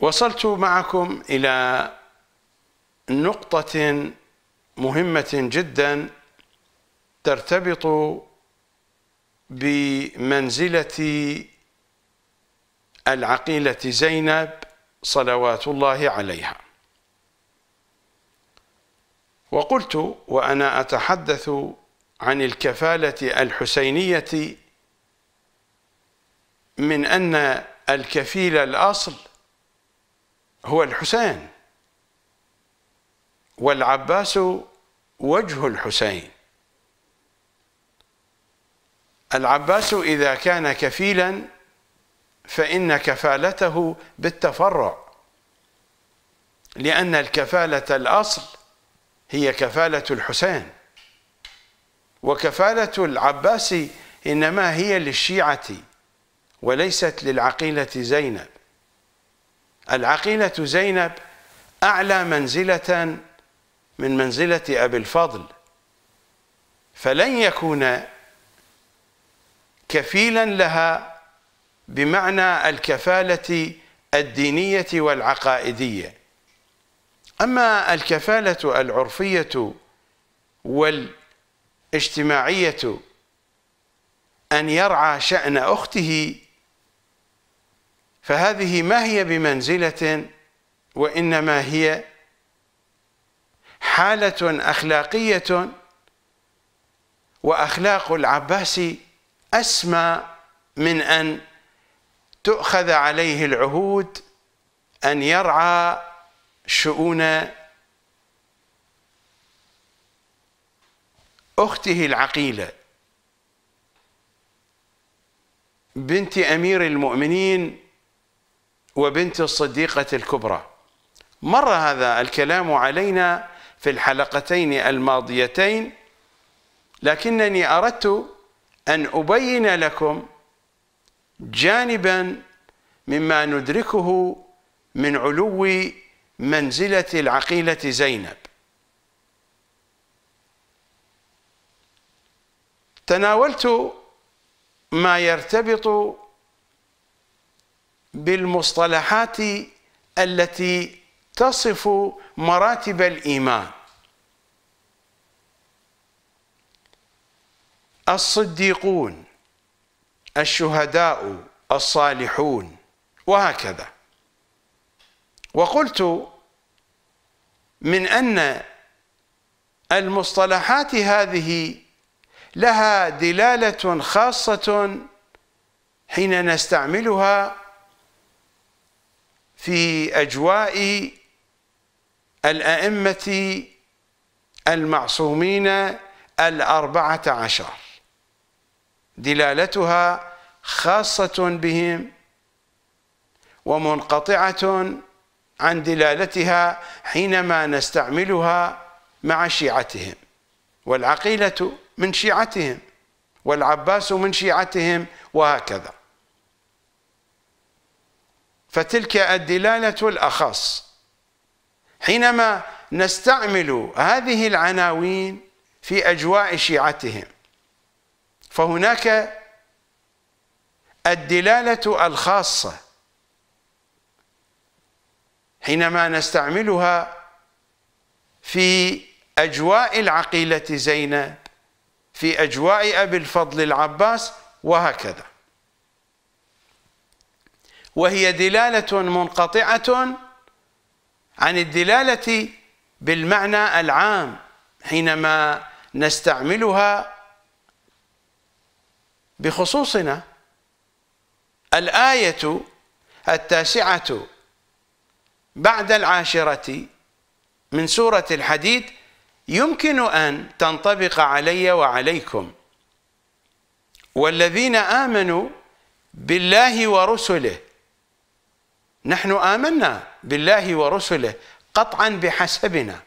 وصلت معكم إلى نقطة مهمة جدا ترتبط بمنزلة العقيلة زينب صلوات الله عليها وقلت وأنا أتحدث عن الكفالة الحسينية من أن الكفيل الأصل هو الحسين والعباس وجه الحسين العباس إذا كان كفيلا فإن كفالته بالتفرع لأن الكفالة الأصل هي كفالة الحسين وكفالة العباس إنما هي للشيعة وليست للعقيلة زينب العقيلة زينب أعلى منزلة من منزلة أبي الفضل فلن يكون كفيلا لها بمعنى الكفالة الدينية والعقائدية أما الكفالة العرفية والاجتماعية أن يرعى شأن أخته فهذه ما هي بمنزلة وإنما هي حالة أخلاقية وأخلاق العباس أسمى من أن تؤخذ عليه العهود أن يرعى شؤون أخته العقيلة بنت أمير المؤمنين وبنت الصديقة الكبرى مر هذا الكلام علينا في الحلقتين الماضيتين لكنني أردت أن أبين لكم جانبا مما ندركه من علو منزلة العقيلة زينب تناولت ما يرتبط بالمصطلحات التي تصف مراتب الإيمان الصديقون الشهداء الصالحون وهكذا وقلت من أن المصطلحات هذه لها دلالة خاصة حين نستعملها في أجواء الأئمة المعصومين الأربعة عشر دلالتها خاصة بهم ومنقطعة عن دلالتها حينما نستعملها مع شيعتهم والعقيلة من شيعتهم والعباس من شيعتهم وهكذا فتلك الدلالة الأخص حينما نستعمل هذه العناوين في أجواء شيعتهم فهناك الدلالة الخاصة حينما نستعملها في أجواء العقيلة زينب في أجواء أبي الفضل العباس وهكذا وهي دلالة منقطعة عن الدلالة بالمعنى العام حينما نستعملها بخصوصنا الآية التاسعة بعد العاشرة من سورة الحديد يمكن أن تنطبق علي وعليكم والذين آمنوا بالله ورسله نحن آمنا بالله ورسله قطعا بحسبنا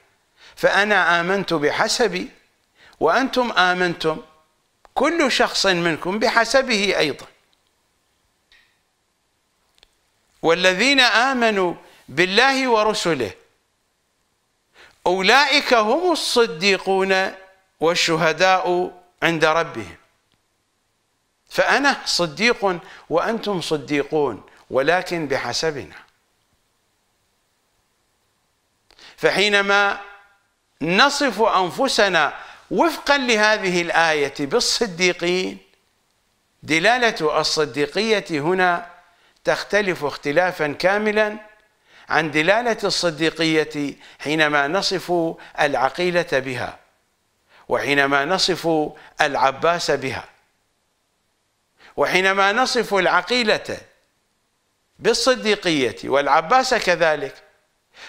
فأنا آمنت بحسبي وأنتم آمنتم كل شخص منكم بحسبه أيضا والذين آمنوا بالله ورسله أولئك هم الصديقون والشهداء عند ربهم فأنا صديق وأنتم صديقون ولكن بحسبنا فحينما نصف أنفسنا وفقا لهذه الآية بالصديقين دلالة الصديقية هنا تختلف اختلافا كاملا عن دلالة الصديقية حينما نصف العقيلة بها وحينما نصف العباس بها وحينما نصف العقيلة بالصديقية والعباس كذلك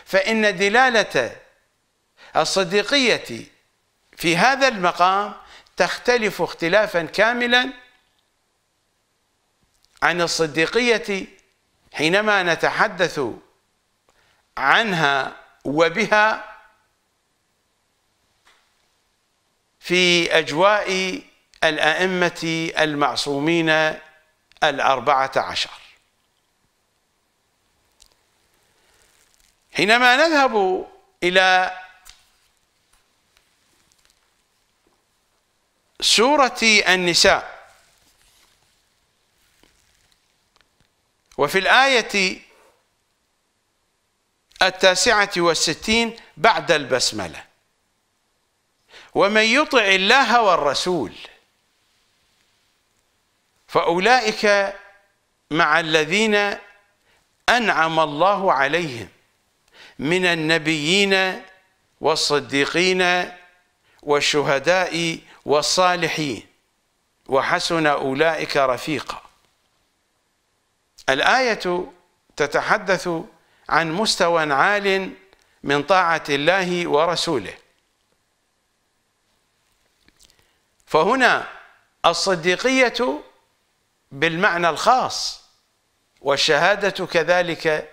فإن دلالة الصديقية في هذا المقام تختلف اختلافا كاملا عن الصديقية حينما نتحدث عنها وبها في أجواء الأئمة المعصومين الأربعة عشر حينما نذهب إلى سورة النساء وفي الآية التاسعة والستين بعد البسملة ومن يطع الله والرسول فأولئك مع الذين أنعم الله عليهم من النبيين والصديقين والشهداء والصالحين وحسن أولئك رفيقا الآية تتحدث عن مستوى عال من طاعة الله ورسوله فهنا الصديقية بالمعنى الخاص والشهادة كذلك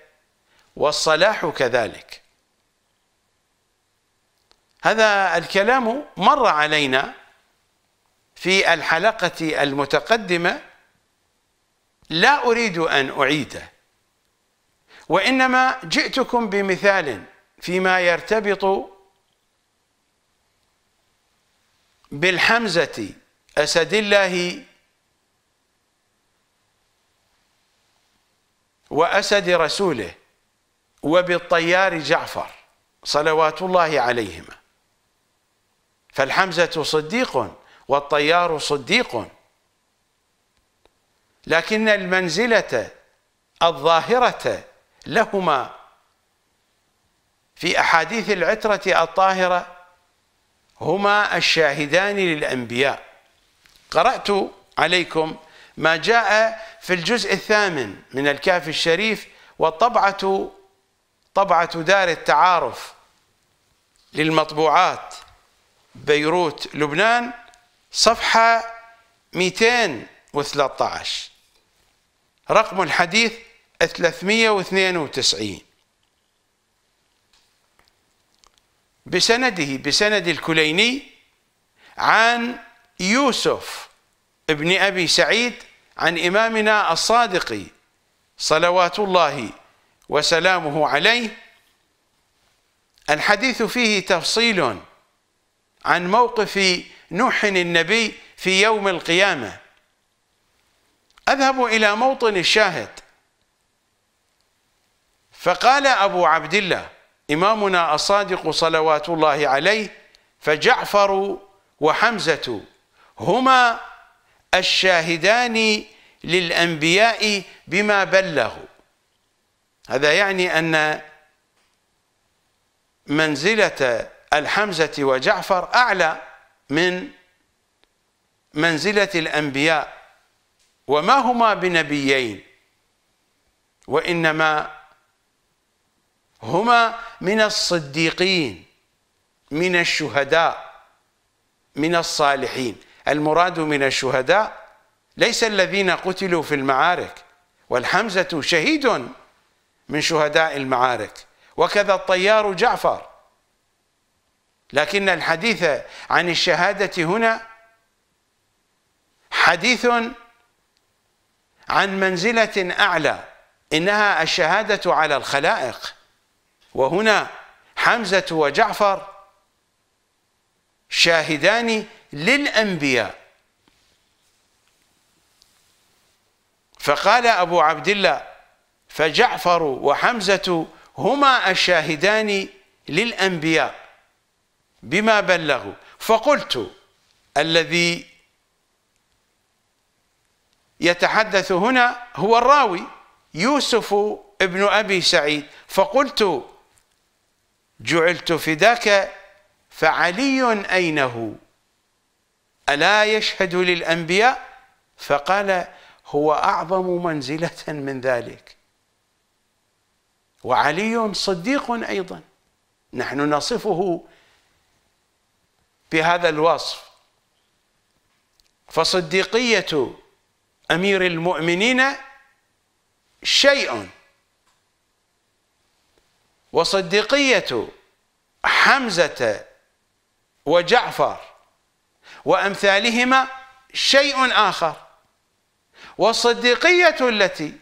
والصلاح كذلك هذا الكلام مر علينا في الحلقة المتقدمة لا أريد أن أعيده وإنما جئتكم بمثال فيما يرتبط بالحمزة أسد الله وأسد رسوله وبالطيار جعفر صلوات الله عليهما فالحمزة صديق والطيار صديق لكن المنزلة الظاهرة لهما في أحاديث العترة الطاهرة هما الشاهدان للأنبياء قرأت عليكم ما جاء في الجزء الثامن من الكاف الشريف والطبعة طبعة دار التعارف للمطبوعات بيروت لبنان صفحة 213 رقم الحديث 392 بسنده بسند الكليني عن يوسف ابن أبي سعيد عن إمامنا الصادق صلوات الله وسلامه عليه الحديث فيه تفصيل عن موقف نوح النبي في يوم القيامة أذهب إلى موطن الشاهد فقال أبو عبد الله إمامنا الصادق صلوات الله عليه فجعفر وحمزة هما الشاهدان للأنبياء بما بلغوا هذا يعني أن منزلة الحمزة وجعفر أعلى من منزلة الأنبياء وما هما بنبيين وإنما هما من الصديقين من الشهداء من الصالحين المراد من الشهداء ليس الذين قتلوا في المعارك والحمزة شهيد من شهداء المعارك وكذا الطيار جعفر لكن الحديث عن الشهادة هنا حديث عن منزلة أعلى إنها الشهادة على الخلائق وهنا حمزة وجعفر شاهدان للأنبياء فقال أبو عبد الله فجعفر وحمزة هما الشاهدان للأنبياء بما بلغوا فقلت الذي يتحدث هنا هو الراوي يوسف ابن أبي سعيد فقلت جعلت فداك فعلي أين هو ألا يشهد للأنبياء فقال هو أعظم منزلة من ذلك وعلي صديق ايضا نحن نصفه بهذا الوصف فصديقيه امير المؤمنين شيء وصديقيه حمزه وجعفر وامثالهما شيء اخر والصديقيه التي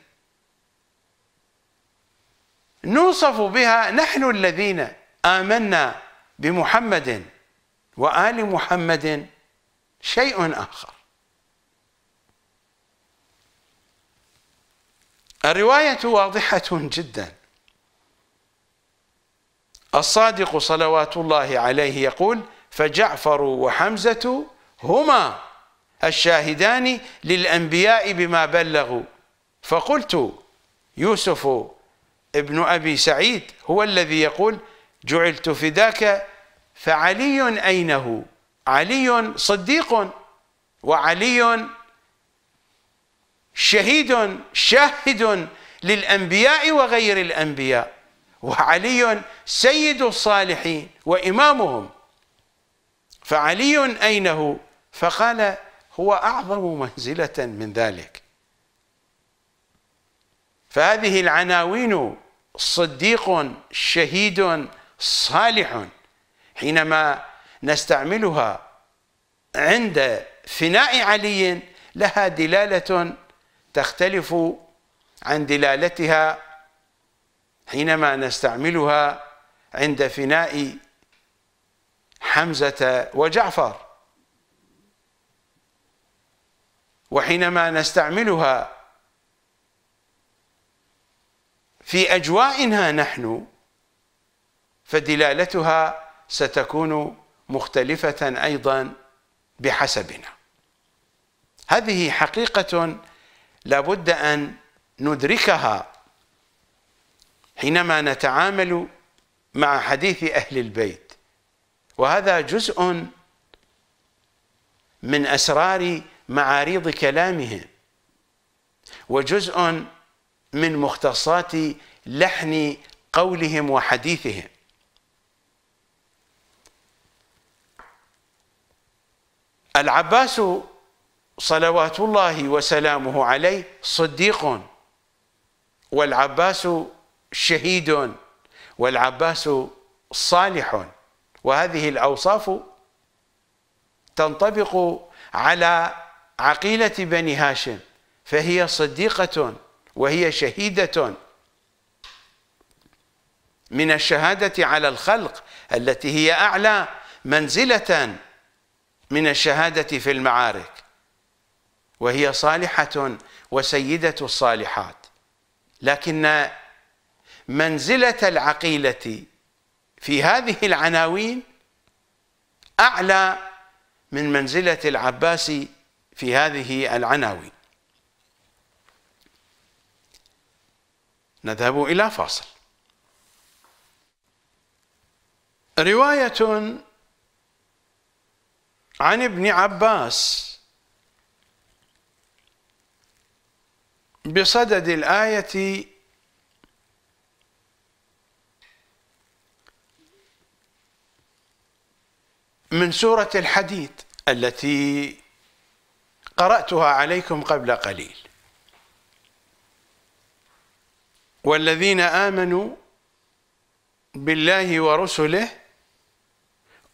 نوصف بها نحن الذين آمنا بمحمد وآل محمد شيء آخر الرواية واضحة جدا الصادق صلوات الله عليه يقول فجعفر وحمزة هما الشاهدان للأنبياء بما بلغوا فقلت يوسف ابن أبي سعيد هو الذي يقول جعلت فداك فعلي أين هو علي صديق وعلي شهيد شاهد للأنبياء وغير الأنبياء وعلي سيد الصالحين وإمامهم فعلي أين هو فقال هو أعظم منزلة من ذلك فهذه العناوين صديق شهيد صالح حينما نستعملها عند فناء علي لها دلاله تختلف عن دلالتها حينما نستعملها عند فناء حمزة وجعفر وحينما نستعملها في أجوائنا نحن فدلالتها ستكون مختلفة أيضا بحسبنا هذه حقيقة لابد أن ندركها حينما نتعامل مع حديث أهل البيت وهذا جزء من أسرار معاريض كلامهم وجزء من مختصات لحن قولهم وحديثهم العباس صلوات الله وسلامه عليه صديق والعباس شهيد والعباس صالح وهذه الأوصاف تنطبق على عقيلة بني هاشم فهي صديقة وهي شهيدة من الشهادة على الخلق التي هي أعلى منزلة من الشهادة في المعارك وهي صالحة وسيدة الصالحات لكن منزلة العقيلة في هذه العناوين أعلى من منزلة العباسي في هذه العناوين نذهب إلى فاصل رواية عن ابن عباس بصدد الآية من سورة الحديد التي قرأتها عليكم قبل قليل والذين آمنوا بالله ورسله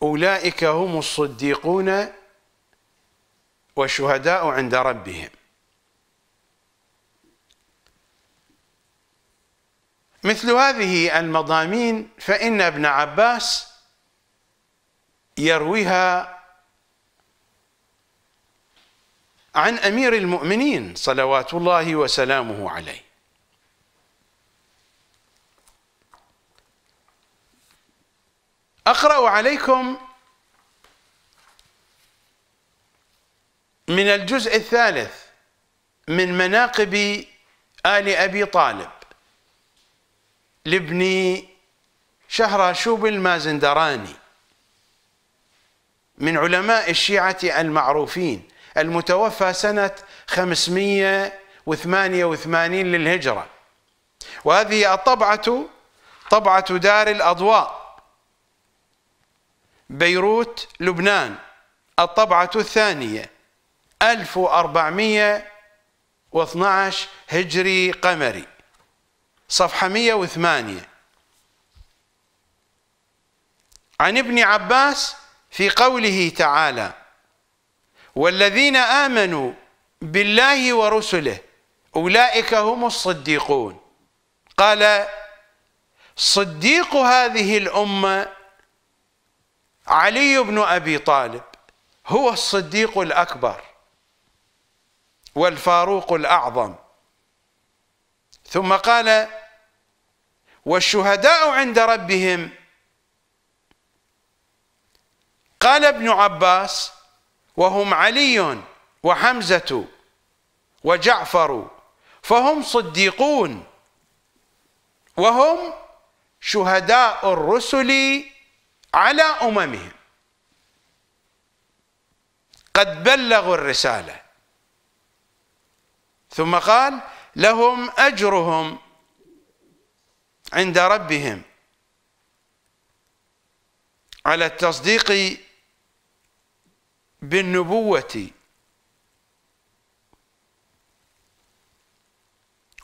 أولئك هم الصديقون والشهداء عند ربهم مثل هذه المضامين فإن ابن عباس يرويها عن أمير المؤمنين صلوات الله وسلامه عليه أقرأ عليكم من الجزء الثالث من مناقب آل أبي طالب لابن شهراشوب المازندراني من علماء الشيعة المعروفين المتوفى سنة 588 للهجرة وهذه الطبعة طبعة دار الأضواء بيروت لبنان الطبعة الثانية 1412 هجري قمري صفحة 108 عن ابن عباس في قوله تعالى والذين آمنوا بالله ورسله أولئك هم الصديقون قال صديق هذه الأمة علي بن أبي طالب هو الصديق الأكبر والفاروق الأعظم ثم قال والشهداء عند ربهم قال ابن عباس وهم علي وحمزة وجعفر فهم صديقون وهم شهداء الرسل على أممهم قد بلغوا الرسالة ثم قال لهم أجرهم عند ربهم على التصديق بالنبوة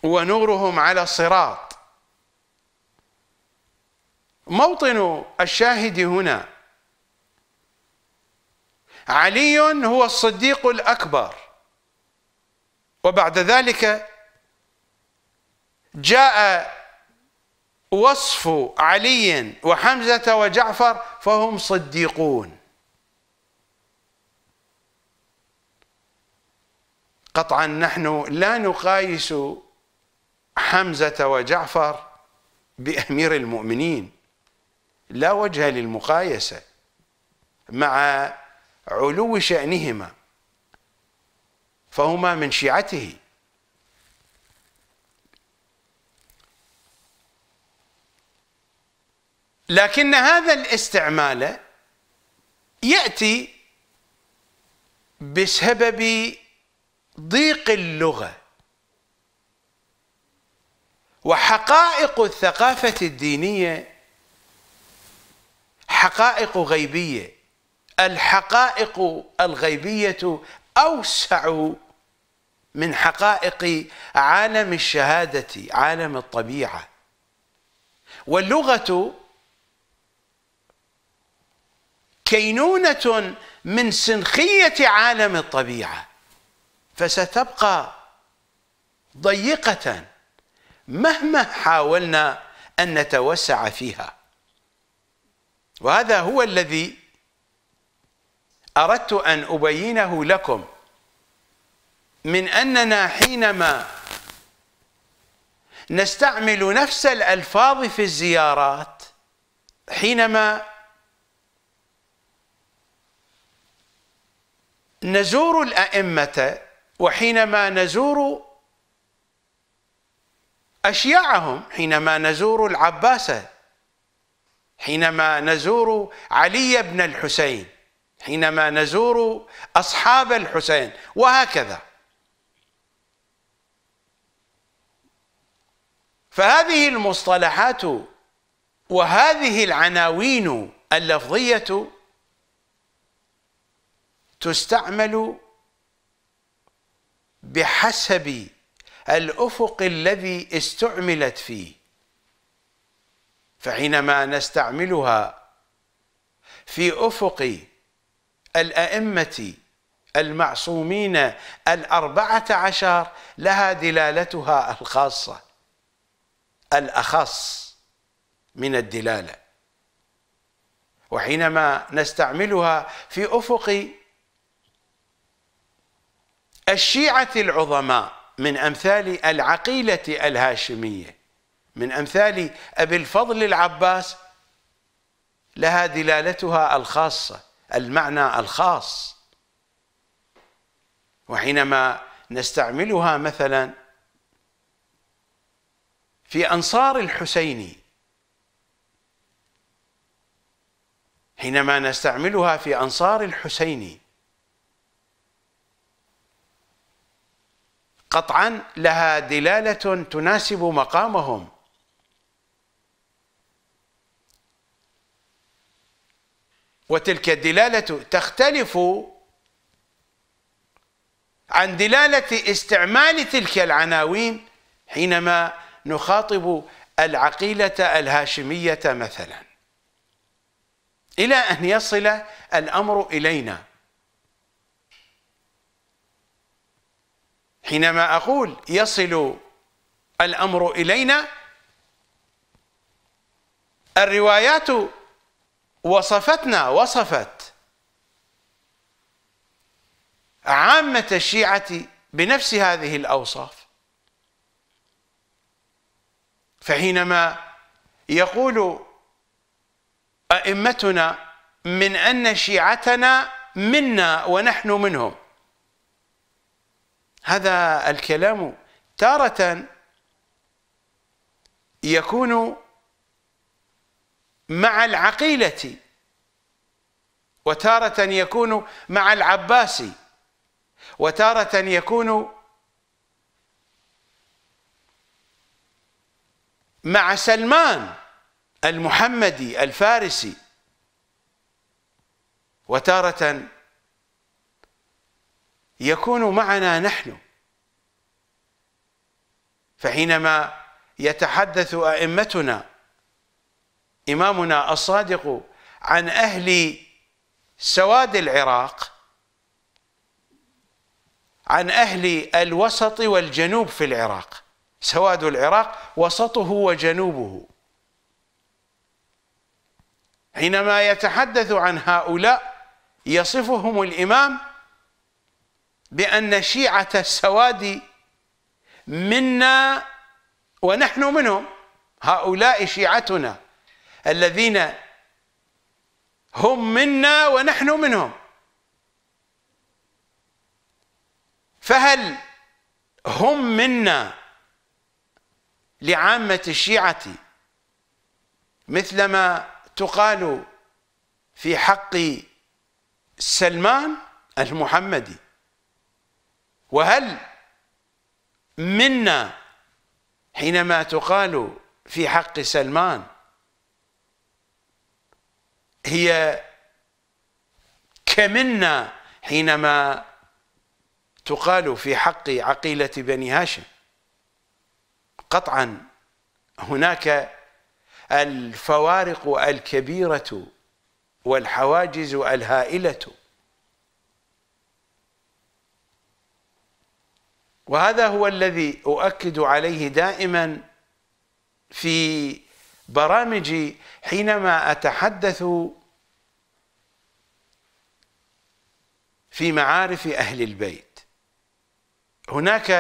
ونورهم على الصراط موطن الشاهد هنا علي هو الصديق الأكبر وبعد ذلك جاء وصف علي وحمزة وجعفر فهم صديقون قطعا نحن لا نقايس حمزة وجعفر بأمير المؤمنين لا وجه للمقايسة مع علو شأنهما فهما من شيعته لكن هذا الاستعمال يأتي بسبب ضيق اللغة وحقائق الثقافة الدينية حقائق غيبية الحقائق الغيبية أوسع من حقائق عالم الشهادة عالم الطبيعة واللغة كينونة من سنخية عالم الطبيعة فستبقى ضيقة مهما حاولنا أن نتوسع فيها وهذا هو الذي أردت أن أبينه لكم من أننا حينما نستعمل نفس الألفاظ في الزيارات حينما نزور الأئمة وحينما نزور أشياعهم حينما نزور العباسة حينما نزور علي بن الحسين حينما نزور أصحاب الحسين وهكذا فهذه المصطلحات وهذه العناوين اللفظية تستعمل بحسب الأفق الذي استعملت فيه فحينما نستعملها في افق الائمه المعصومين الاربعه عشر لها دلالتها الخاصه الاخص من الدلاله وحينما نستعملها في افق الشيعه العظماء من امثال العقيله الهاشميه من أمثال أبي الفضل العباس لها دلالتها الخاصة المعنى الخاص وحينما نستعملها مثلا في أنصار الحسين حينما نستعملها في أنصار الحسين قطعا لها دلالة تناسب مقامهم وتلك الدلالة تختلف عن دلالة استعمال تلك العناوين حينما نخاطب العقيلة الهاشمية مثلا إلى أن يصل الأمر إلينا حينما أقول يصل الأمر إلينا الروايات وصفتنا وصفت عامة الشيعة بنفس هذه الأوصاف فحينما يقول أئمتنا من أن شيعتنا منا ونحن منهم هذا الكلام تارة يكون مع العقيلة وتارة يكون مع العباسي وتارة يكون مع سلمان المحمدي الفارسي وتارة يكون معنا نحن فحينما يتحدث أئمتنا إمامنا الصادق عن أهل سواد العراق عن أهل الوسط والجنوب في العراق سواد العراق وسطه وجنوبه حينما يتحدث عن هؤلاء يصفهم الإمام بأن شيعة السواد منا ونحن منهم هؤلاء شيعتنا الذين هم منا ونحن منهم فهل هم منا لعامة الشيعة مثلما تقال في حق سلمان المحمدي وهل منا حينما تقال في حق سلمان هي كمنا حينما تقال في حق عقيلة بني هاشم قطعا هناك الفوارق الكبيرة والحواجز الهائلة وهذا هو الذي أؤكد عليه دائما في برامجي حينما أتحدث في معارف أهل البيت هناك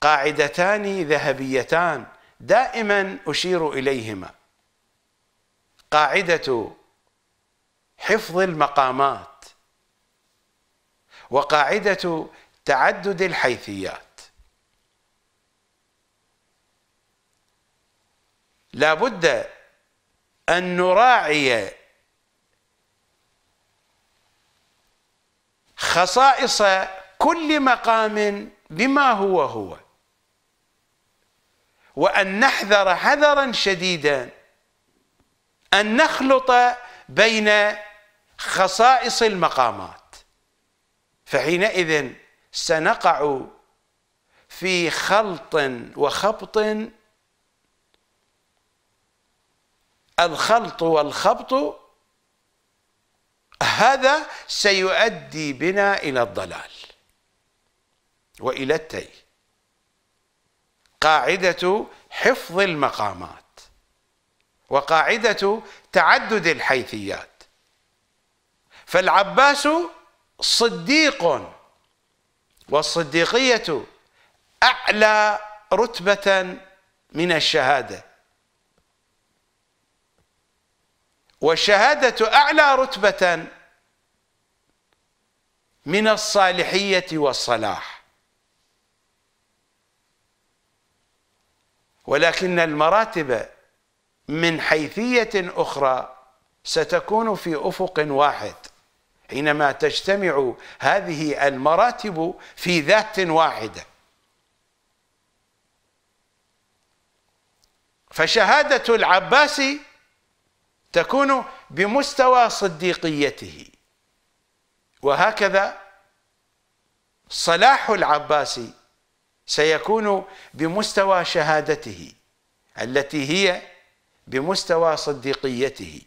قاعدتان ذهبيتان دائما أشير إليهما قاعدة حفظ المقامات وقاعدة تعدد الحيثيات لا بد أن نراعي خصائص كل مقام بما هو هو وأن نحذر حذرا شديدا أن نخلط بين خصائص المقامات فحينئذ سنقع في خلط وخبط الخلط والخبط هذا سيؤدي بنا إلى الضلال وإلى التي قاعدة حفظ المقامات وقاعدة تعدد الحيثيات فالعباس صديق والصديقية أعلى رتبة من الشهادة والشهادة أعلى رتبة من الصالحية والصلاح ولكن المراتب من حيثية أخرى ستكون في أفق واحد حينما تجتمع هذه المراتب في ذات واحدة فشهادة العباسي تكون بمستوى صديقيته وهكذا صلاح العباسي سيكون بمستوى شهادته التي هي بمستوى صديقيته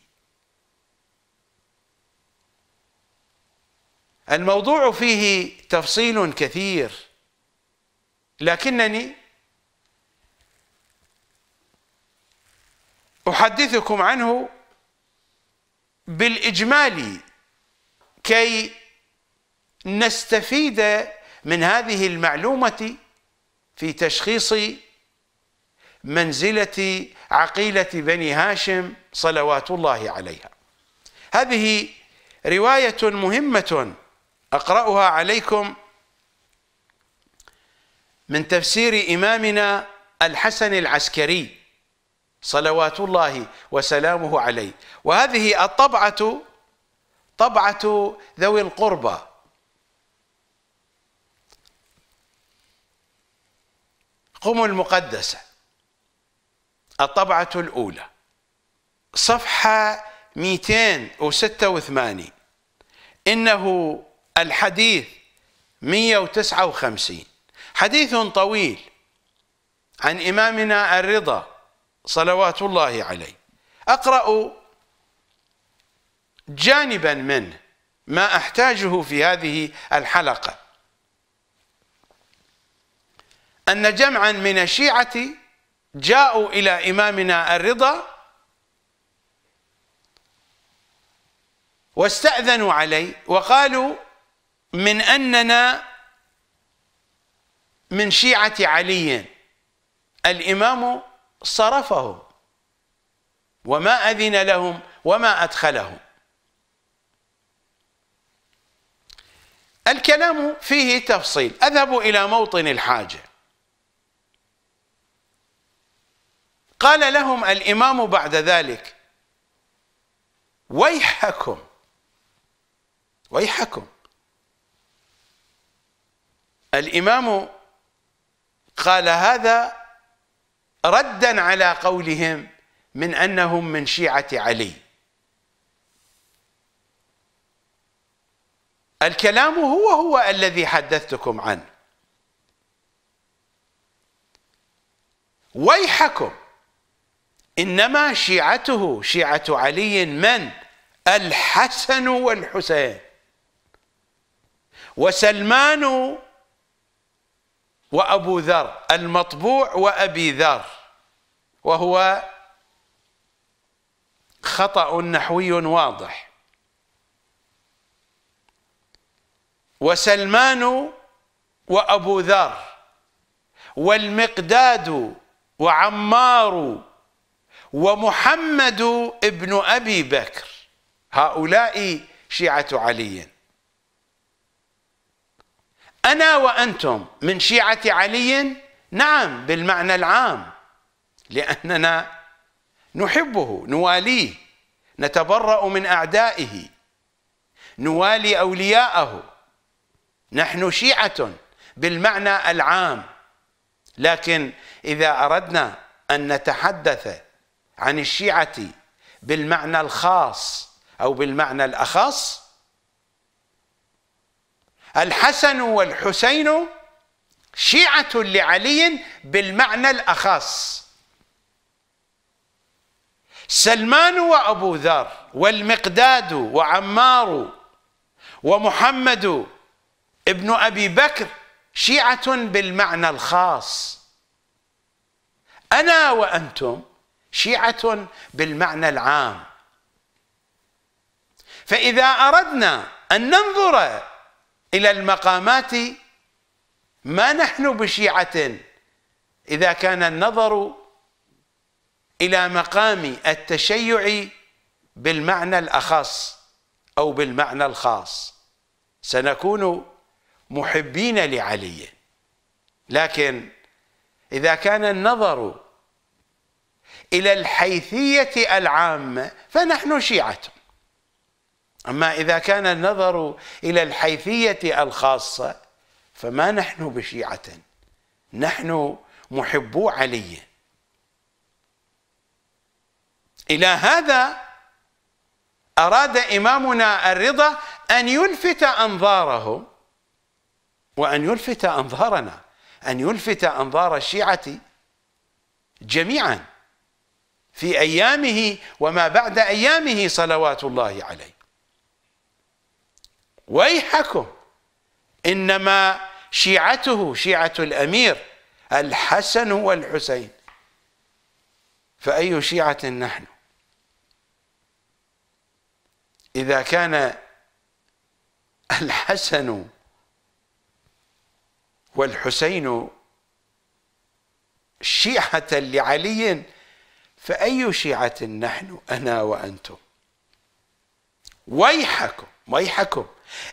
الموضوع فيه تفصيل كثير لكنني احدثكم عنه بالإجمال كي نستفيد من هذه المعلومة في تشخيص منزلة عقيلة بني هاشم صلوات الله عليها هذه رواية مهمة أقرأها عليكم من تفسير إمامنا الحسن العسكري صلوات الله وسلامه عليه وهذه الطبعة طبعة ذوي القربى قم المقدسة الطبعة الأولى صفحة 286 إنه الحديث 159 حديث طويل عن إمامنا الرضا صلوات الله عليه أقرأ جانبا منه ما أحتاجه في هذه الحلقة أن جمعا من الشيعة جاءوا إلى إمامنا الرضا واستأذنوا عليه وقالوا من أننا من شيعة علي الإمام صرفهم وما أذن لهم وما أدخلهم الكلام فيه تفصيل أذهب إلى موطن الحاجة قال لهم الإمام بعد ذلك ويحكم ويحكم الإمام قال هذا ردا على قولهم من انهم من شيعه علي الكلام هو هو الذي حدثتكم عنه ويحكم انما شيعته شيعه علي من الحسن والحسين وسلمان وأبو ذر المطبوع وأبي ذر وهو خطأ نحوي واضح وسلمان وأبو ذر والمقداد وعمار ومحمد ابن أبي بكر هؤلاء شيعة علي أنا وأنتم من شيعة علي نعم بالمعنى العام لأننا نحبه نواليه نتبرأ من أعدائه نوالي أولياءه نحن شيعة بالمعنى العام لكن إذا أردنا أن نتحدث عن الشيعة بالمعنى الخاص أو بالمعنى الأخص الحسن والحسين شيعة لعلي بالمعنى الأخص سلمان وأبو ذر والمقداد وعمار ومحمد ابن أبي بكر شيعة بالمعنى الخاص أنا وأنتم شيعة بالمعنى العام فإذا أردنا أن ننظر إلى المقامات ما نحن بشيعة إذا كان النظر إلى مقام التشيع بالمعنى الأخص أو بالمعنى الخاص سنكون محبين لعلي لكن إذا كان النظر إلى الحيثية العامة فنحن شيعته أما إذا كان النظر إلى الحيثية الخاصة فما نحن بشيعة نحن محبو علي إلى هذا أراد إمامنا الرضا أن يلفت أنظاره وأن يلفت أنظارنا أن يلفت أنظار الشيعة جميعا في أيامه وما بعد أيامه صلوات الله عليه ويحكم انما شيعته شيعه الامير الحسن والحسين فاي شيعه نحن اذا كان الحسن والحسين شيعه لعلي فاي شيعه نحن انا وانتم ويحكم ويحكم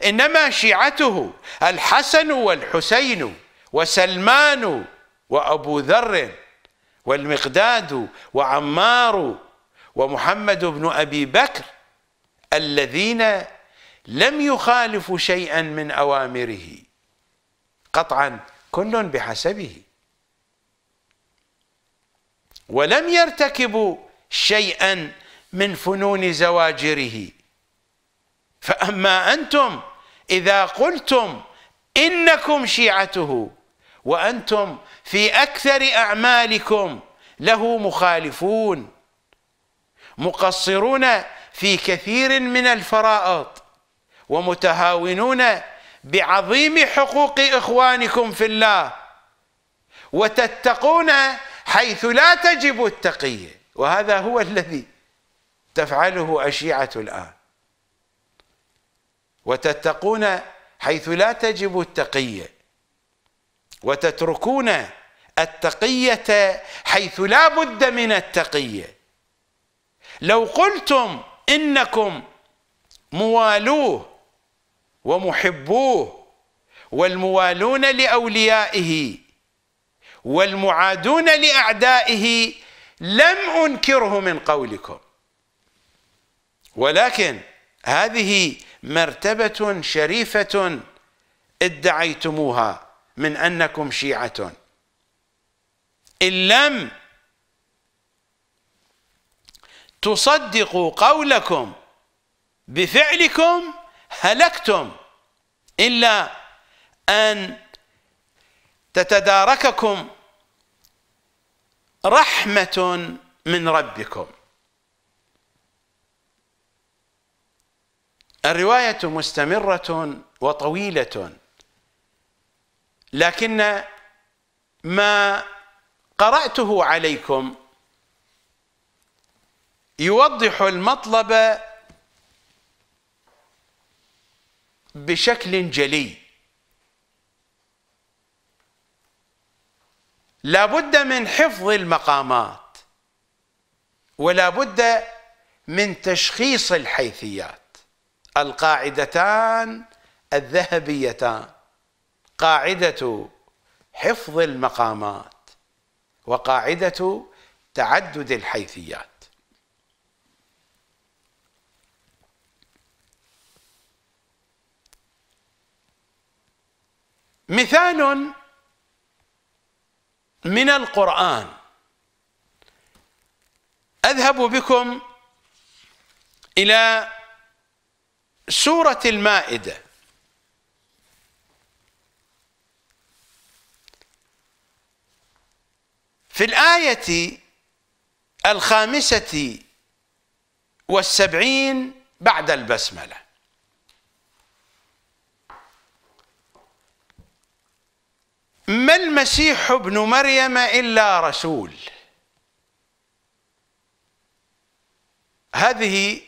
إنما شيعته الحسن والحسين وسلمان وأبو ذر والمقداد وعمار ومحمد بن أبي بكر الذين لم يخالفوا شيئا من أوامره قطعا كل بحسبه ولم يرتكبوا شيئا من فنون زواجره فأما أنتم إذا قلتم إنكم شيعته وأنتم في أكثر أعمالكم له مخالفون مقصرون في كثير من الفرائض ومتهاونون بعظيم حقوق إخوانكم في الله وتتقون حيث لا تجب التقية وهذا هو الذي تفعله أشيعة الآن وتتقون حيث لا تجب التقية وتتركون التقية حيث لا بد من التقية لو قلتم إنكم موالوه ومحبوه والموالون لأوليائه والمعادون لأعدائه لم أنكره من قولكم ولكن هذه مرتبة شريفة ادعيتموها من أنكم شيعة إن لم تصدقوا قولكم بفعلكم هلكتم إلا أن تتدارككم رحمة من ربكم الرواية مستمرة وطويلة لكن ما قرأته عليكم يوضح المطلب بشكل جلي لا بد من حفظ المقامات ولا بد من تشخيص الحيثيات القاعدتان الذهبيتان قاعدة حفظ المقامات وقاعدة تعدد الحيثيات مثال من القرآن أذهب بكم إلى سورة المائدة في الآية الخامسة والسبعين بعد البسملة ما المسيح ابن مريم إلا رسول هذه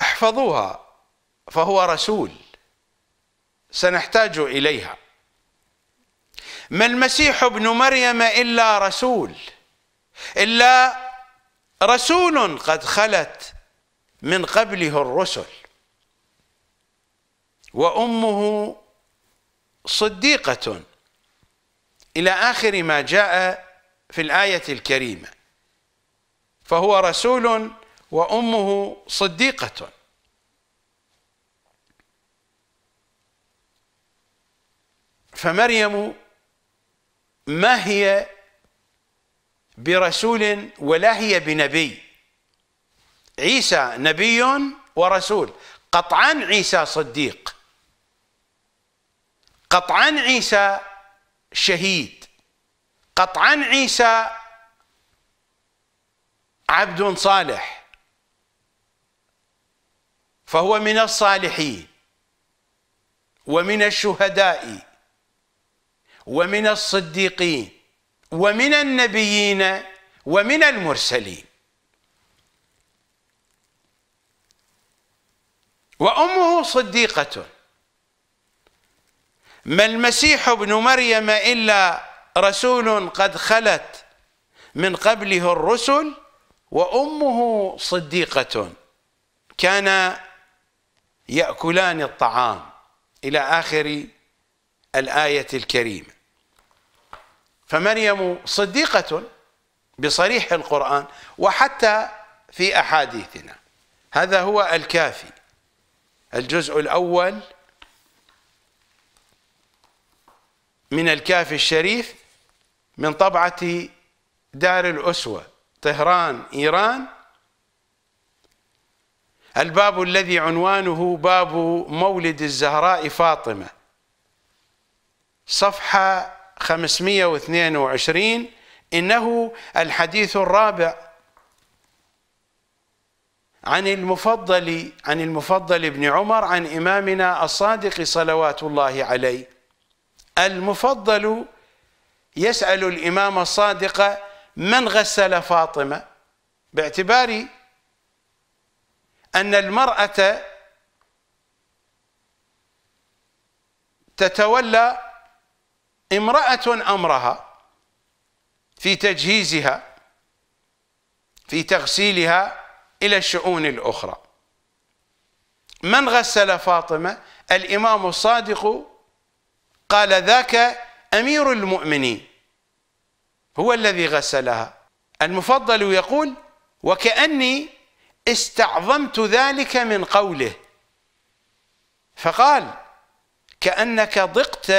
احفظوها فهو رسول سنحتاج إليها ما المسيح ابن مريم إلا رسول إلا رسول قد خلت من قبله الرسل وأمه صديقة إلى آخر ما جاء في الآية الكريمة فهو رسول وأمه صديقة فمريم ما هي برسول ولا هي بنبي عيسى نبي ورسول قطعا عيسى صديق قطعا عيسى شهيد قطعا عيسى عبد صالح فهو من الصالحين ومن الشهداء ومن الصديقين ومن النبيين ومن المرسلين وامه صديقه ما المسيح ابن مريم الا رسول قد خلت من قبله الرسل وامه صديقه كان يأكلان الطعام إلى آخر الآية الكريمة فمريم صديقة بصريح القرآن وحتى في أحاديثنا هذا هو الكافي الجزء الأول من الكافي الشريف من طبعة دار الأسوة طهران إيران الباب الذي عنوانه باب مولد الزهراء فاطمة صفحة 522 إنه الحديث الرابع عن المفضل عن المفضل بن عمر عن إمامنا الصادق صلوات الله عليه المفضل يسأل الإمام الصادق من غسل فاطمة باعتبار أن المرأة تتولى امرأة أمرها في تجهيزها في تغسيلها إلى الشؤون الأخرى من غسل فاطمة الإمام الصادق قال ذاك أمير المؤمنين هو الذي غسلها المفضل يقول وكأني استعظمت ذلك من قوله فقال كأنك ضقت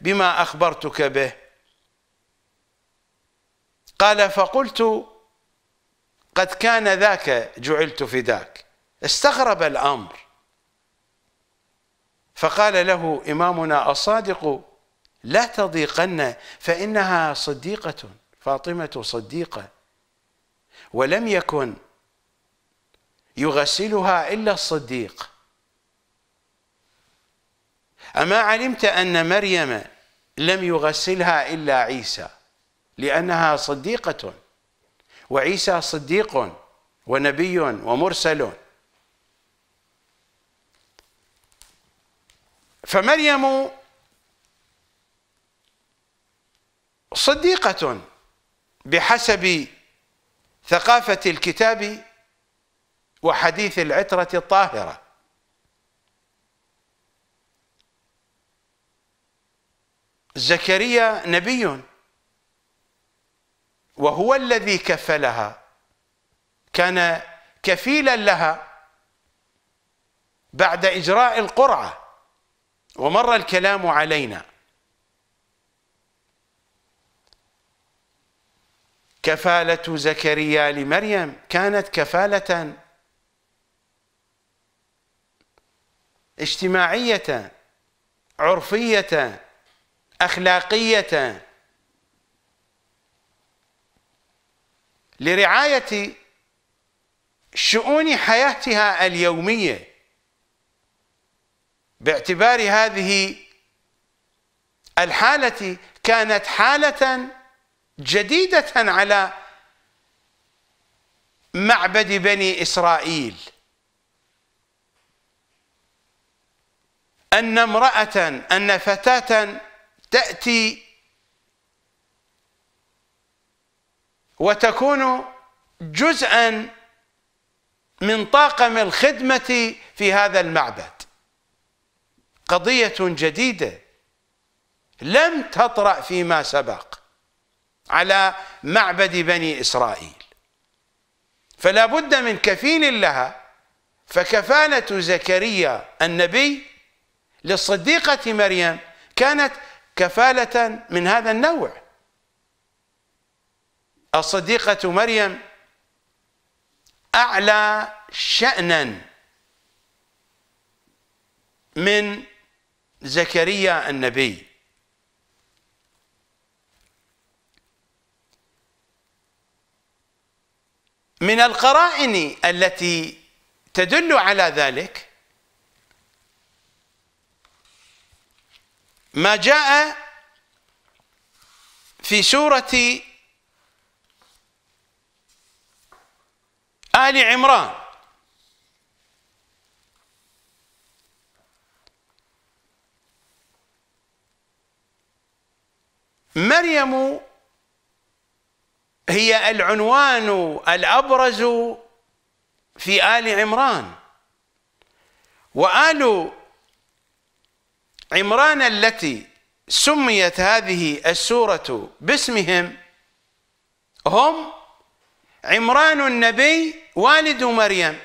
بما أخبرتك به قال فقلت قد كان ذاك جعلت فداك استغرب الأمر فقال له إمامنا الصادق لا تضيقن فإنها صديقة فاطمة صديقة ولم يكن يغسلها إلا الصديق أما علمت أن مريم لم يغسلها إلا عيسى لأنها صديقة وعيسى صديق ونبي ومرسل فمريم صديقة بحسب ثقافة الكتاب وحديث العترة الطاهرة زكريا نبي وهو الذي كفلها كان كفيلا لها بعد إجراء القرعة ومر الكلام علينا كفالة زكريا لمريم كانت كفالة اجتماعية عرفية أخلاقية لرعاية شؤون حياتها اليومية باعتبار هذه الحالة كانت حالة جديدة على معبد بني إسرائيل أن امرأة أن فتاة تأتي وتكون جزءا من طاقم الخدمة في هذا المعبد قضية جديدة لم تطرأ فيما سبق على معبد بني إسرائيل فلا بد من كفيل لها فكفالة زكريا النبي للصديقة مريم كانت كفالة من هذا النوع الصديقة مريم أعلى شأنا من زكريا النبي من القرائن التي تدل على ذلك ما جاء في سورة آل عمران مريم هي العنوان الأبرز في آل عمران وآل عمران التي سميت هذه السورة باسمهم هم عمران النبي والد مريم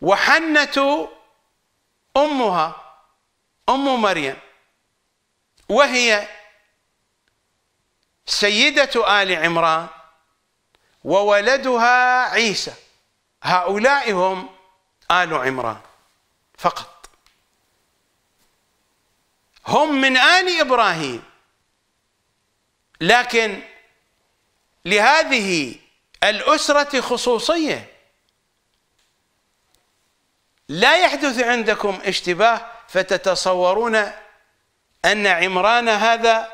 وحنة أمها أم مريم وهي سيدة آل عمران وولدها عيسى هؤلاء هم آل عمران فقط هم من آل إبراهيم لكن لهذه الأسرة خصوصية لا يحدث عندكم اشتباه فتتصورون أن عمران هذا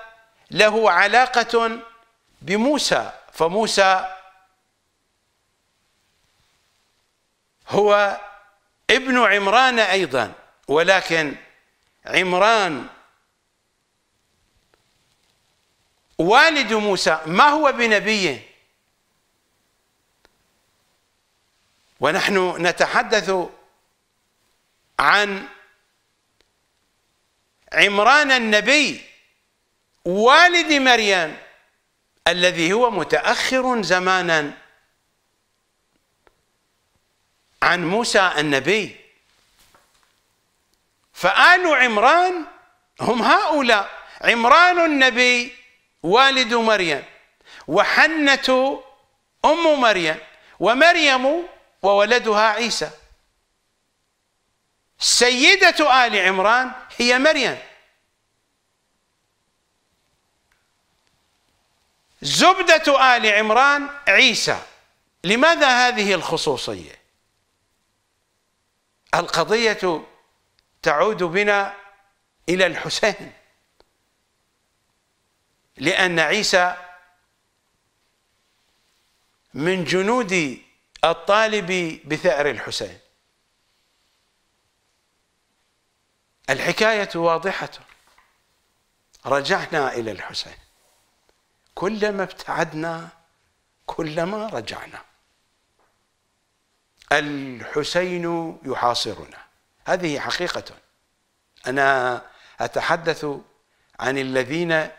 له علاقة بموسى فموسى هو ابن عمران أيضا ولكن عمران والد موسى ما هو بنبي ونحن نتحدث عن عمران النبي والد مريم الذي هو متأخر زمانا عن موسى النبي فآل عمران هم هؤلاء عمران النبي والد مريم وحنة أم مريم ومريم وولدها عيسى سيدة آل عمران هي مريم زبدة آل عمران عيسى لماذا هذه الخصوصية القضية تعود بنا إلى الحسين لأن عيسى من جنود الطالب بثأر الحسين الحكاية واضحة رجعنا إلى الحسين كلما ابتعدنا كلما رجعنا الحسين يحاصرنا هذه حقيقة أنا أتحدث عن الذين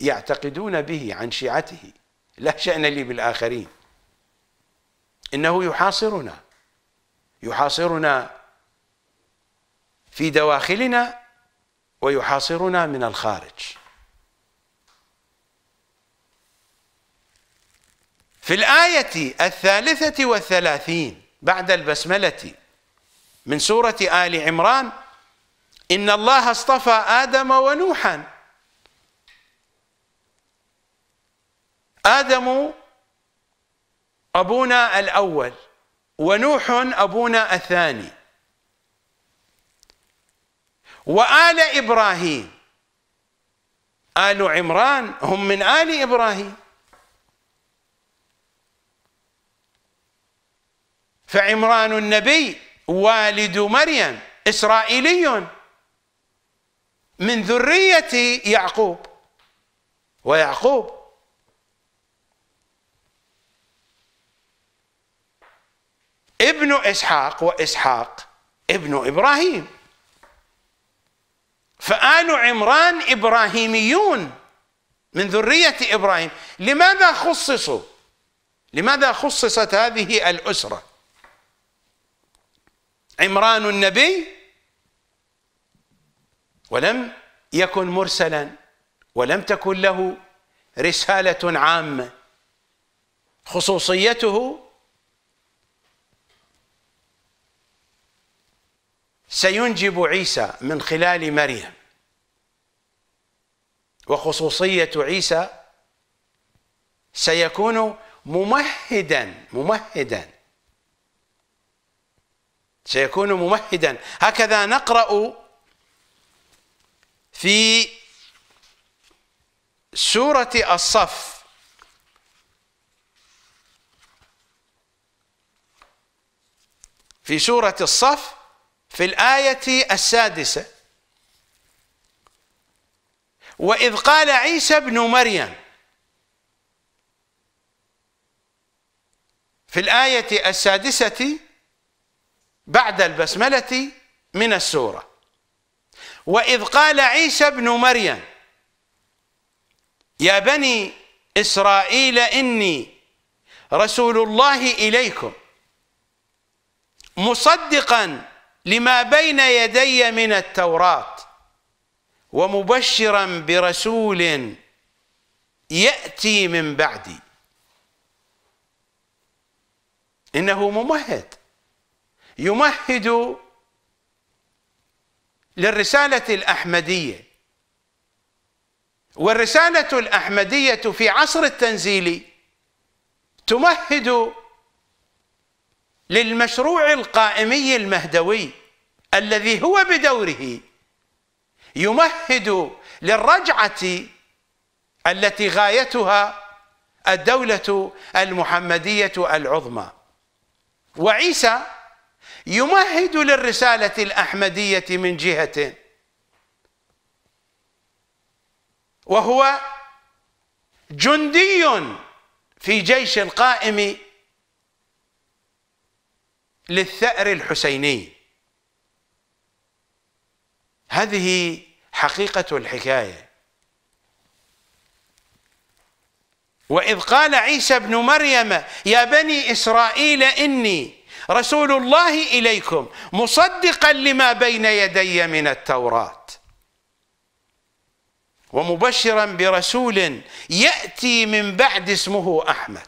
يعتقدون به عن شيعته لا شأن لي بالآخرين إنه يحاصرنا يحاصرنا في دواخلنا ويحاصرنا من الخارج في الآية الثالثة والثلاثين بعد البسملة من سورة آل عمران إن الله اصطفى آدم ونوحاً آدم أبونا الأول ونوح أبونا الثاني وآل إبراهيم آل عمران هم من آل إبراهيم فعمران النبي والد مريم إسرائيلي من ذرية يعقوب ويعقوب ابن إسحاق وإسحاق ابن إبراهيم فآل عمران إبراهيميون من ذرية إبراهيم لماذا خصصوا لماذا خصصت هذه الأسرة عمران النبي ولم يكن مرسلا ولم تكن له رسالة عامة خصوصيته سينجب عيسى من خلال مريم وخصوصية عيسى سيكون ممهدا ممهدا سيكون ممهدا هكذا نقرأ في سورة الصف في سورة الصف في الآية السادسة وإذ قال عيسى ابن مريم في الآية السادسة بعد البسملة من السورة وإذ قال عيسى ابن مريم يا بني إسرائيل إني رسول الله إليكم مصدقاً لما بين يدي من التوراة ومبشرا برسول يأتي من بعدي إنه ممهد يمهد للرسالة الأحمدية والرسالة الأحمدية في عصر التنزيل تمهد للمشروع القائمي المهدوي الذي هو بدوره يمهد للرجعه التي غايتها الدوله المحمديه العظمى وعيسى يمهد للرساله الاحمديه من جهه وهو جندي في جيش القائم للثأر الحسيني هذه حقيقة الحكاية وإذ قال عيسى ابن مريم يا بني إسرائيل إني رسول الله إليكم مصدقا لما بين يدي من التوراة ومبشرا برسول يأتي من بعد اسمه أحمد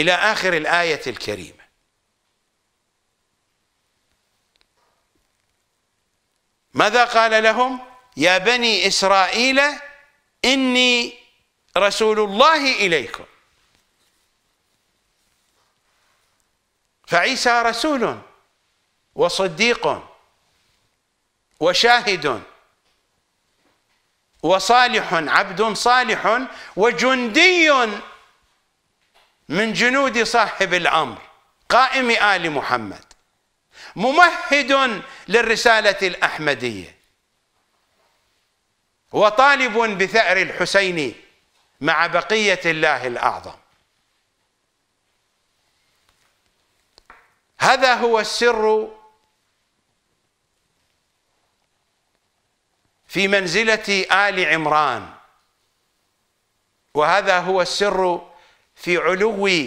إلى آخر الآية الكريمة ماذا قال لهم يا بني إسرائيل إني رسول الله إليكم فعيسى رسول وصديق وشاهد وصالح عبد صالح وجندي من جنود صاحب الأمر قائم آل محمد ممهد للرسالة الأحمدية وطالب بثأر الحسين مع بقية الله الأعظم هذا هو السر في منزلة آل عمران وهذا هو السر في علو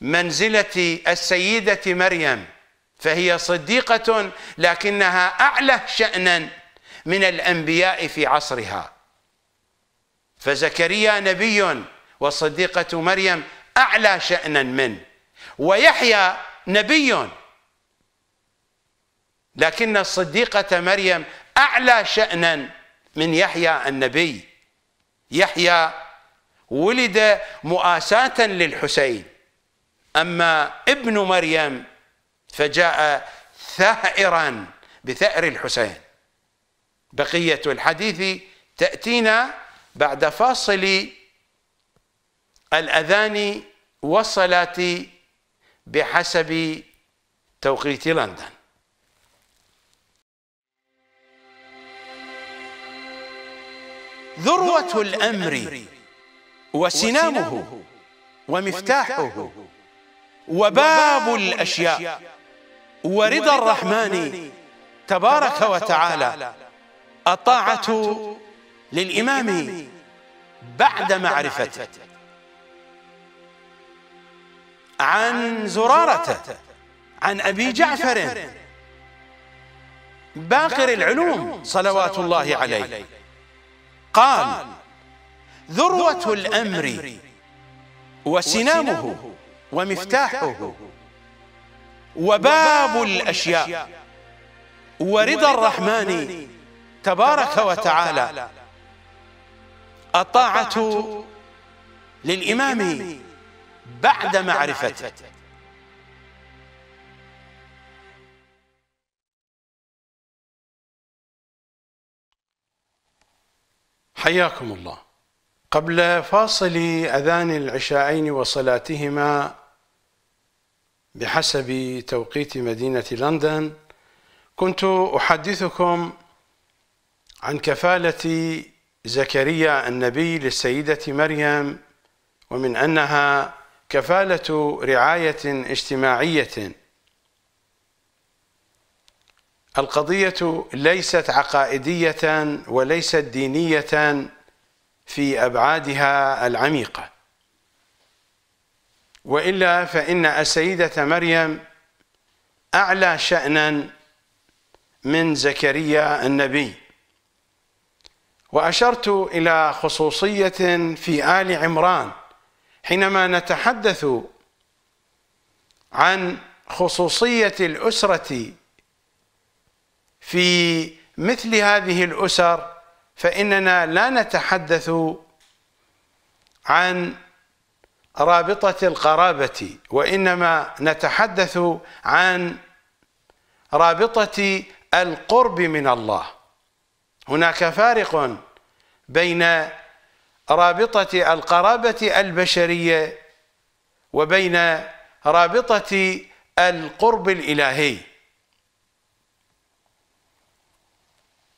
منزلة السيدة مريم فهي صديقة لكنها أعلى شأنا من الأنبياء في عصرها فزكريا نبي وصديقه مريم أعلى شأنا من ويحيى نبي لكن الصديقة مريم أعلى شأنا من يحيى النبي يحيى ولد مؤاساة للحسين أما ابن مريم فجاء ثائرا بثأر الحسين بقية الحديث تأتينا بعد فاصل الأذان والصلاة بحسب توقيت لندن ذروة الأمر وسنامه ومفتاحه وباب الأشياء ورضا الرحمن تبارك وتعالى الطاعة للإمام بعد معرفته عن زرارة عن أبي جعفر باقر العلوم صلوات الله عليه قال ذروة الأمر وسنامه ومفتاحه وباب الأشياء ورضا الرحمن تبارك وتعالى الطاعة للإمام بعد معرفته حياكم الله قبل فاصل اذان العشاءين وصلاتهما بحسب توقيت مدينه لندن كنت احدثكم عن كفاله زكريا النبي للسيده مريم ومن انها كفاله رعايه اجتماعيه القضيه ليست عقائديه وليست دينيه في أبعادها العميقة وإلا فإن السيدة مريم أعلى شأنا من زكريا النبي وأشرت إلى خصوصية في آل عمران حينما نتحدث عن خصوصية الأسرة في مثل هذه الأسر فإننا لا نتحدث عن رابطة القرابة وإنما نتحدث عن رابطة القرب من الله هناك فارق بين رابطة القرابة البشرية وبين رابطة القرب الإلهي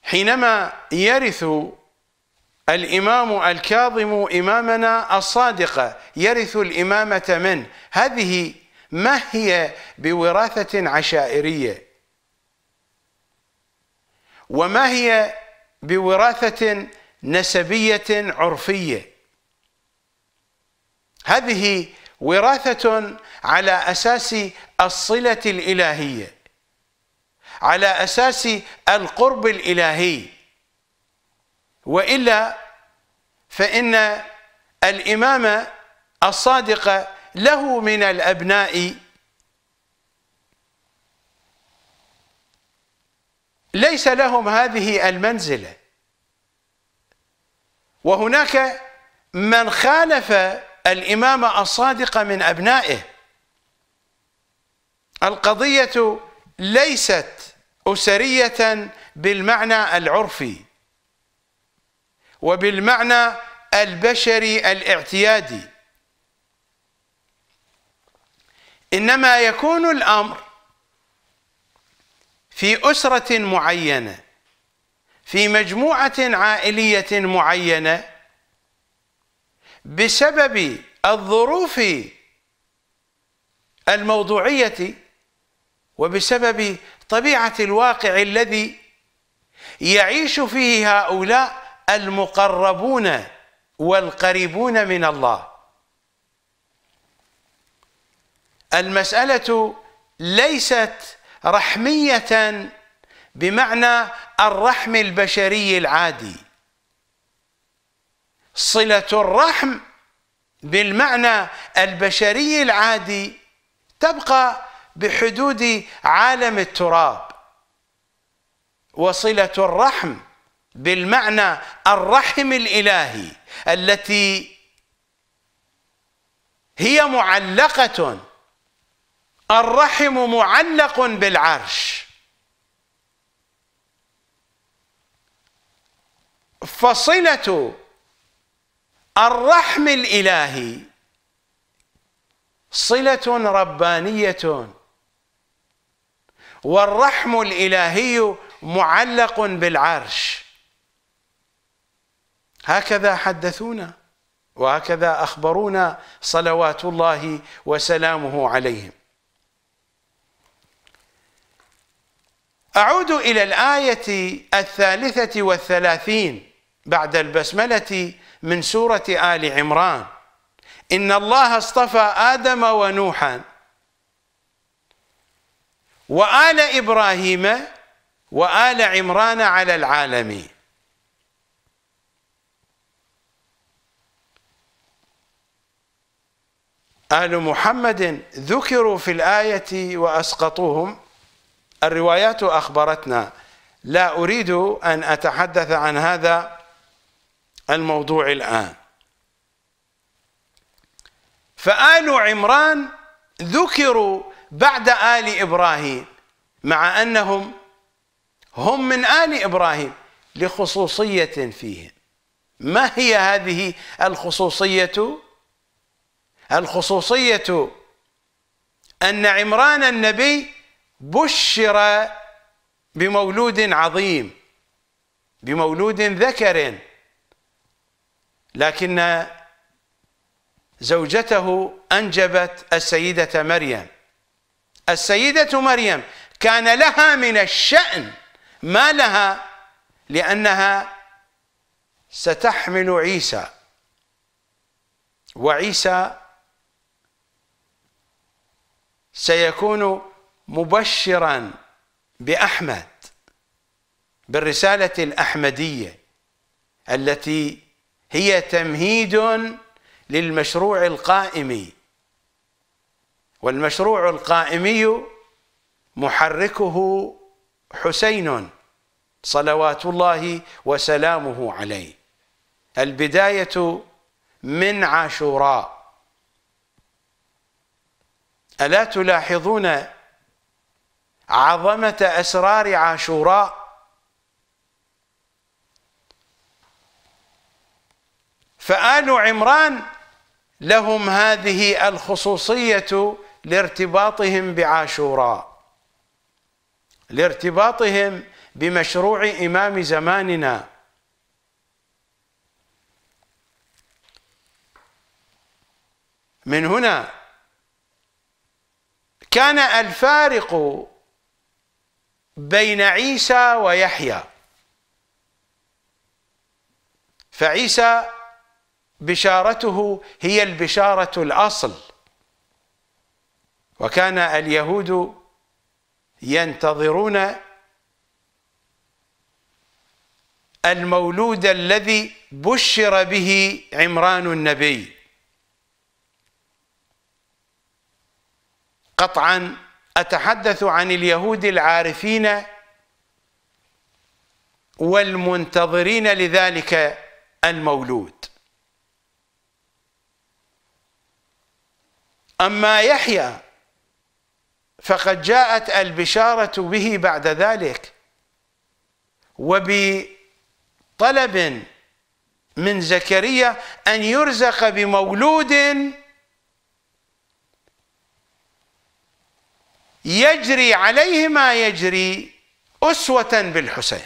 حينما يرث الإمام الكاظم إمامنا الصادق يرث الإمامة من هذه ما هي بوراثة عشائرية وما هي بوراثة نسبية عرفية هذه وراثة على أساس الصلة الإلهية على أساس القرب الإلهي وإلا فإن الإمام الصادق له من الأبناء ليس لهم هذه المنزلة وهناك من خالف الإمام الصادق من أبنائه القضية ليست أسرية بالمعنى العرفي وبالمعنى البشري الاعتيادي إنما يكون الأمر في أسرة معينة في مجموعة عائلية معينة بسبب الظروف الموضوعية وبسبب طبيعه الواقع الذي يعيش فيه هؤلاء المقربون والقريبون من الله المساله ليست رحميه بمعنى الرحم البشري العادي صله الرحم بالمعنى البشري العادي تبقى بحدود عالم التراب وصله الرحم بالمعنى الرحم الالهي التي هي معلقه الرحم معلق بالعرش فصله الرحم الالهي صله ربانيه والرحم الالهي معلق بالعرش هكذا حدثونا وهكذا اخبرونا صلوات الله وسلامه عليهم أعود إلى الآية الثالثة والثلاثين بعد البسملة من سورة آل عمران إن الله اصطفى آدم ونوحا وآل إبراهيم وآل عمران على العالمين آل محمد ذكروا في الآية وأسقطوهم الروايات أخبرتنا لا أريد أن أتحدث عن هذا الموضوع الآن فآل عمران ذكروا بعد آل إبراهيم مع أنهم هم من آل إبراهيم لخصوصية فيهم ما هي هذه الخصوصية؟ الخصوصية أن عمران النبي بشر بمولود عظيم بمولود ذكر لكن زوجته أنجبت السيدة مريم السيدة مريم كان لها من الشأن ما لها لأنها ستحمل عيسى وعيسى سيكون مبشرا بأحمد بالرسالة الأحمدية التي هي تمهيد للمشروع القائم والمشروع القائمي محركه حسين صلوات الله وسلامه عليه البداية من عاشوراء ألا تلاحظون عظمة أسرار عاشوراء فآل عمران لهم هذه الخصوصية لارتباطهم بعاشوراء لارتباطهم بمشروع إمام زماننا من هنا كان الفارق بين عيسى ويحيى فعيسى بشارته هي البشارة الأصل وكان اليهود ينتظرون المولود الذي بشر به عمران النبي قطعا أتحدث عن اليهود العارفين والمنتظرين لذلك المولود أما يحيى فقد جاءت البشارة به بعد ذلك وبطلب من زكريا أن يرزق بمولود يجري عليه ما يجري أسوة بالحسين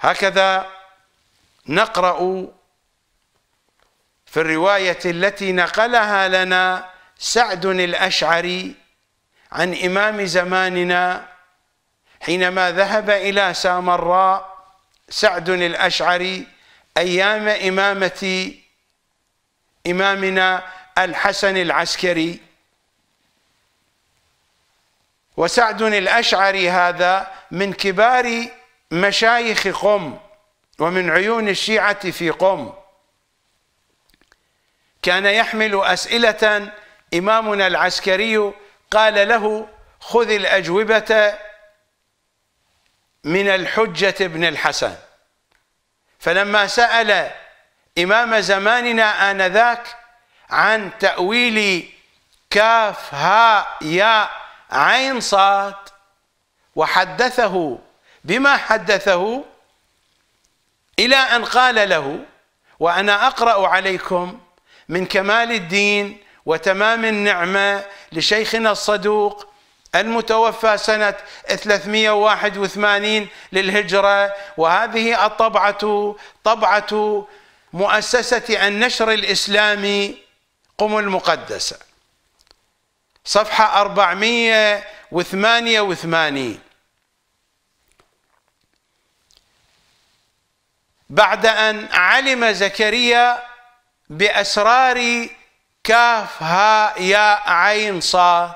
هكذا نقرأ في الرواية التي نقلها لنا سعد الأشعري عن إمام زماننا حينما ذهب إلى سامراء سعد الأشعري أيام إمامة إمامنا الحسن العسكري وسعد الأشعري هذا من كبار مشايخ قم ومن عيون الشيعة في قم كان يحمل أسئلة إمامنا العسكري قال له خذ الأجوبة من الحجة بن الحسن فلما سأل إمام زماننا آنذاك عن تأويل كاف هاء ياء عين صاد وحدثه بما حدثه إلى أن قال له وأنا أقرأ عليكم من كمال الدين وتمام النعمة لشيخنا الصدوق المتوفى سنة 381 للهجرة وهذه الطبعة طبعة مؤسسة النشر الإسلامي قم المقدسة صفحة 488 بعد أن علم زكريا بأسرار كاف هاء ياء عين صاد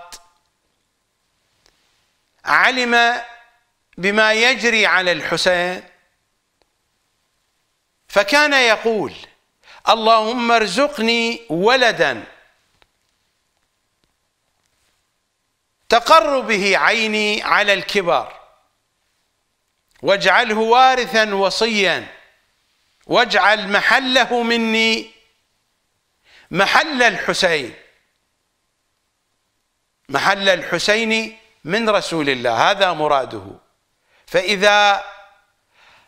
علم بما يجري على الحسين فكان يقول اللهم ارزقني ولدا تقر به عيني على الكبر واجعله وارثا وصيا واجعل محله مني محل الحسين محل الحسين من رسول الله هذا مراده فإذا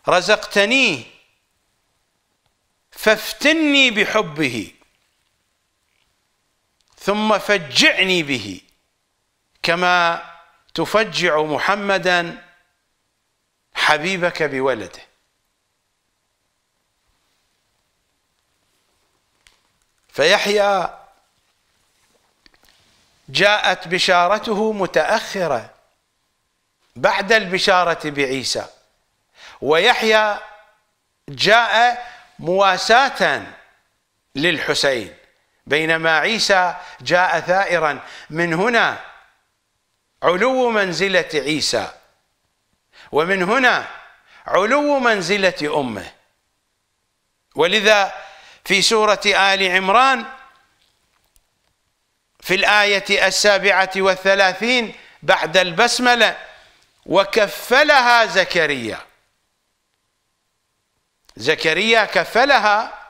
رزقتنيه فافتني بحبه ثم فجعني به كما تفجع محمدا حبيبك بولده فيحيى جاءت بشارته متاخره بعد البشاره بعيسى ويحيى جاء مواساة للحسين بينما عيسى جاء ثائرا من هنا علو منزلة عيسى ومن هنا علو منزلة أمه ولذا في سورة آل عمران في الآية السابعة والثلاثين بعد البسملة وكفلها زكريا زكريا كفلها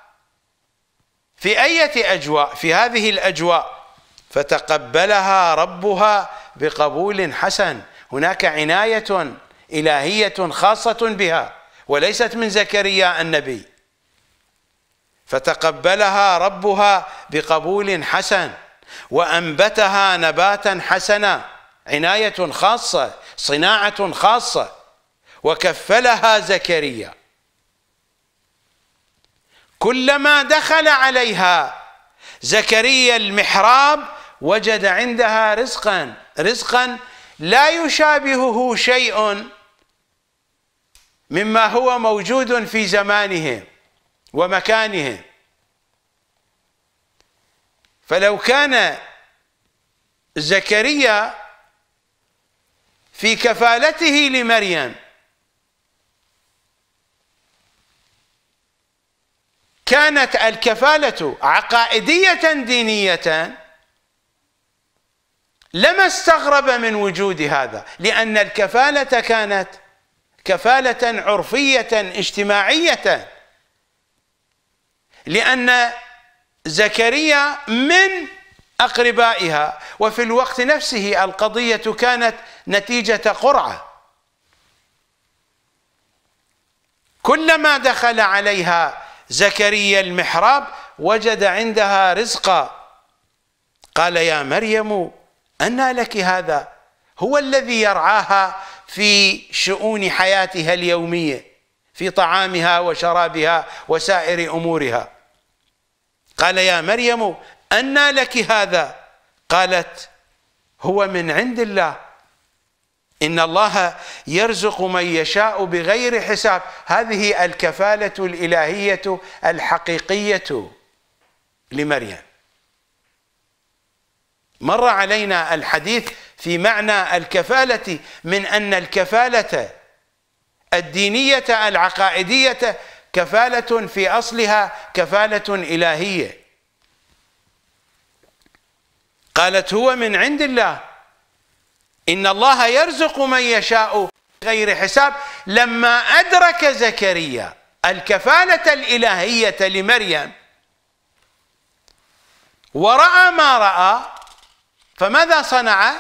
في أية أجواء في هذه الأجواء فتقبلها ربها بقبول حسن هناك عناية إلهية خاصة بها وليست من زكريا النبي فتقبلها ربها بقبول حسن وأنبتها نباتا حسنا عناية خاصة صناعة خاصة وكفلها زكريا كلما دخل عليها زكريا المحراب وجد عندها رزقا رزقا لا يشابهه شيء مما هو موجود في زمانهم ومكانهم فلو كان زكريا في كفالته لمريم كانت الكفالة عقائدية دينية لما استغرب من وجود هذا لأن الكفالة كانت كفالة عرفية اجتماعية لأن زكريا من أقربائها وفي الوقت نفسه القضية كانت نتيجة قرعة كلما دخل عليها زكريا المحراب وجد عندها رزقا قال يا مريم أنى لك هذا هو الذي يرعاها في شؤون حياتها اليوميه في طعامها وشرابها وسائر امورها قال يا مريم انى لك هذا قالت هو من عند الله ان الله يرزق من يشاء بغير حساب هذه الكفاله الالهيه الحقيقيه لمريم مر علينا الحديث في معنى الكفاله من ان الكفاله الدينية العقائدية كفالة في أصلها كفالة إلهية قالت هو من عند الله إن الله يرزق من يشاء غير حساب لما أدرك زكريا الكفالة الإلهية لمريم ورأى ما رأى فماذا صنع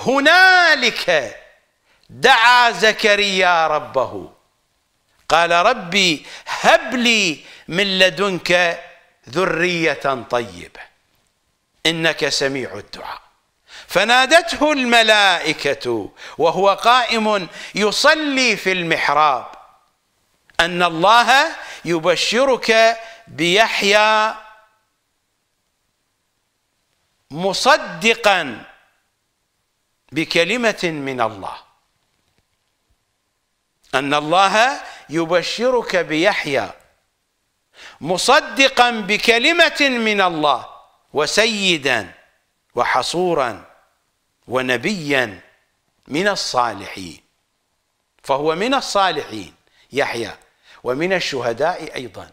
هنالك دعا زكريا ربه قال ربي هب لي من لدنك ذرية طيبة إنك سميع الدعاء فنادته الملائكة وهو قائم يصلي في المحراب أن الله يبشرك بيحيى مصدقا بكلمة من الله أن الله يبشرك بيحيى مصدقا بكلمة من الله وسيدا وحصورا ونبيا من الصالحين فهو من الصالحين يحيى ومن الشهداء أيضا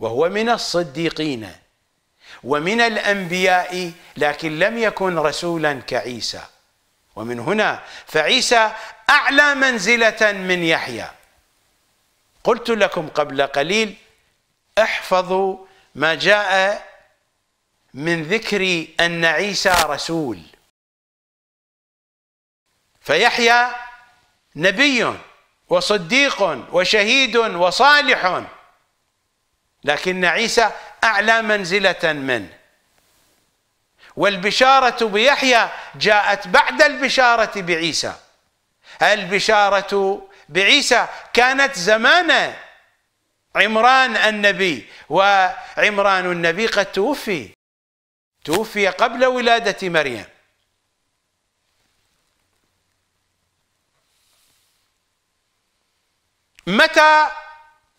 وهو من الصديقين ومن الأنبياء لكن لم يكن رسولا كعيسى ومن هنا فعيسى أعلى منزلة من يحيى قلت لكم قبل قليل احفظوا ما جاء من ذكر أن عيسى رسول فيحيى نبي وصديق وشهيد وصالح لكن عيسى أعلى منزلة منه والبشارة بيحيى جاءت بعد البشارة بعيسى البشارة بعيسى كانت زمان عمران النبي وعمران النبي قد توفي توفي قبل ولادة مريم متى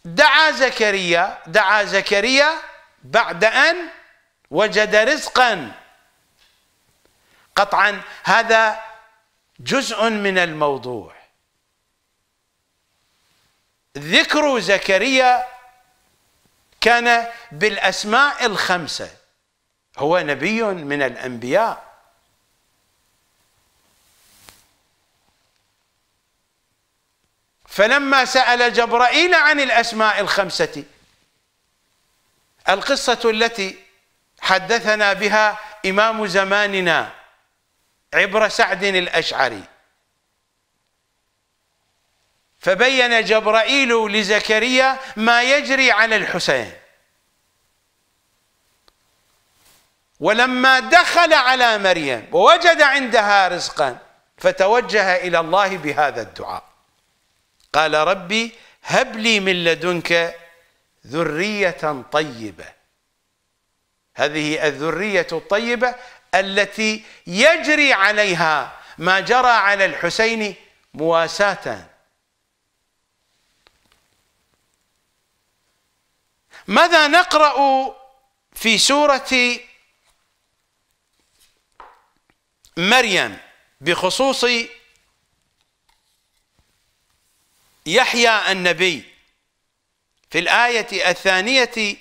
دعا زكريا دعا زكريا بعد أن وجد رزقا قطعا هذا جزء من الموضوع ذكر زكريا كان بالاسماء الخمسه هو نبي من الانبياء فلما سال جبرائيل عن الاسماء الخمسه القصه التي حدثنا بها امام زماننا عبر سعد الأشعري فبين جبرائيل لزكريا ما يجري على الحسين ولما دخل على مريم ووجد عندها رزقا فتوجه إلى الله بهذا الدعاء قال ربي هب لي من لدنك ذرية طيبة هذه الذرية الطيبة التي يجري عليها ما جرى على الحسين مواساة ماذا نقرأ في سورة مريم بخصوص يحيى النبي في الآية الثانية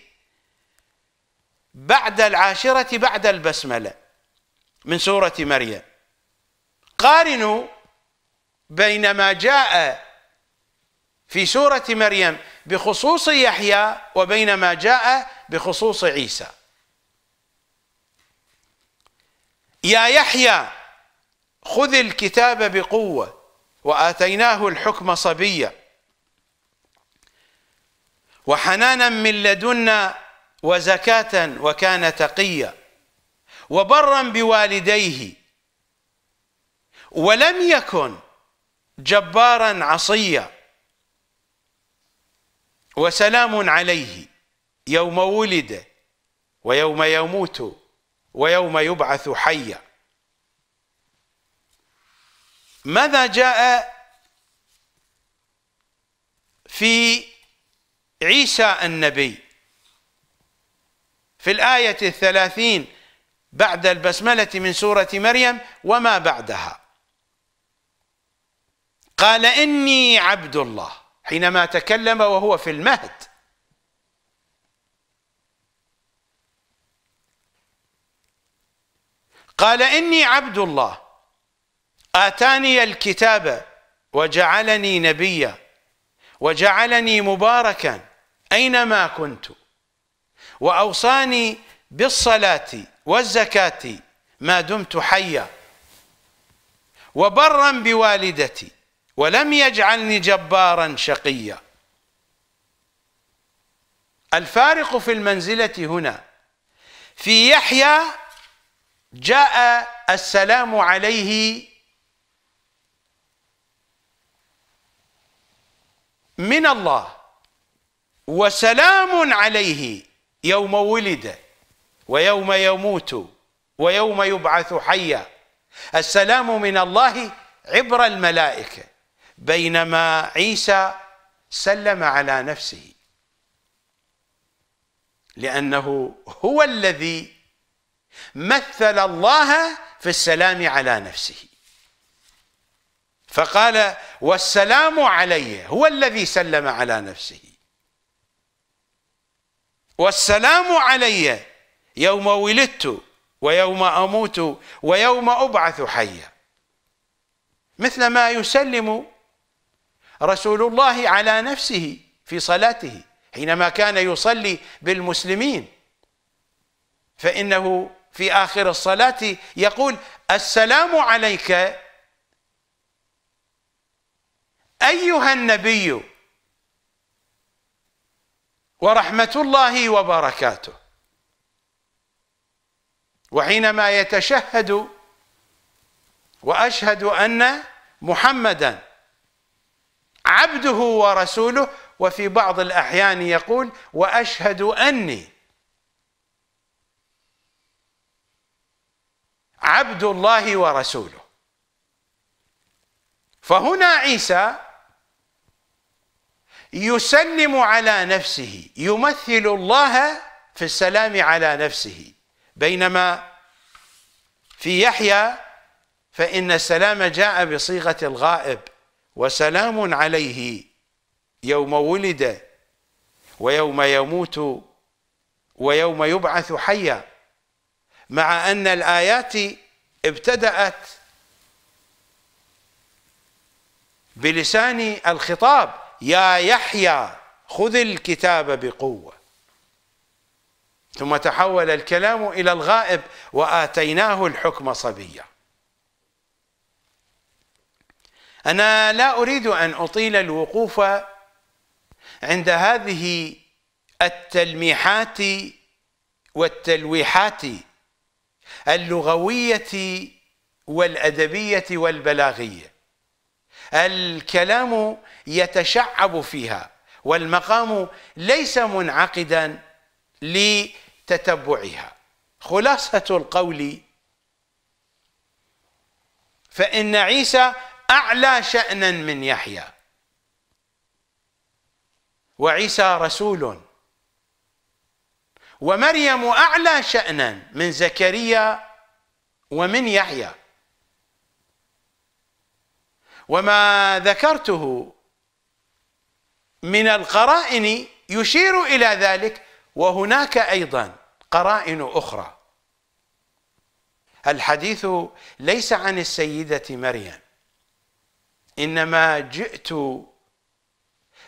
بعد العاشرة بعد البسملة من سورة مريم قارنوا بين ما جاء في سورة مريم بخصوص يحيى وبين ما جاء بخصوص عيسى يا يحيى خذ الكتاب بقوة وآتيناه الحكم صبيا وحنانا من لدنا وزكاة وكان تقيا وبرا بوالديه ولم يكن جبارا عصيا وسلام عليه يوم ولد ويوم يموت ويوم يبعث حيا ماذا جاء في عيسى النبي في الآية الثلاثين بعد البسملة من سورة مريم وما بعدها قال إني عبد الله حينما تكلم وهو في المهد قال إني عبد الله آتاني الكتاب وجعلني نبيا وجعلني مباركا أينما كنت وأوصاني بالصلاة والزكاة ما دمت حيا وبرا بوالدتي ولم يجعلني جبارا شقيا الفارق في المنزلة هنا في يحيى جاء السلام عليه من الله وسلام عليه يوم ولد ويوم يموت ويوم يبعث حيا السلام من الله عبر الملائكة بينما عيسى سلم على نفسه لأنه هو الذي مثل الله في السلام على نفسه فقال والسلام عليه هو الذي سلم على نفسه والسلام عليه يوم ولدت ويوم أموت ويوم أبعث حيا مثل ما يسلم رسول الله على نفسه في صلاته حينما كان يصلي بالمسلمين فإنه في آخر الصلاة يقول السلام عليك أيها النبي ورحمة الله وبركاته وحينما يتشهد واشهد ان محمدا عبده ورسوله وفي بعض الاحيان يقول واشهد اني عبد الله ورسوله فهنا عيسى يسلم على نفسه يمثل الله في السلام على نفسه بينما في يحيى فإن السلام جاء بصيغة الغائب وسلام عليه يوم ولد ويوم يموت ويوم يبعث حيا مع أن الآيات ابتدأت بلسان الخطاب يا يحيى خذ الكتاب بقوه ثم تحول الكلام إلى الغائب وآتيناه الحكم صبيا أنا لا أريد أن أطيل الوقوف عند هذه التلميحات والتلويحات اللغوية والأدبية والبلاغية الكلام يتشعب فيها والمقام ليس منعقدا لي تتبعها خلاصة القول فإن عيسى أعلى شأنا من يحيى وعيسى رسول ومريم أعلى شأنا من زكريا ومن يحيى وما ذكرته من القرائن يشير إلى ذلك وهناك أيضا قرائن أخرى الحديث ليس عن السيدة مريم إنما جئت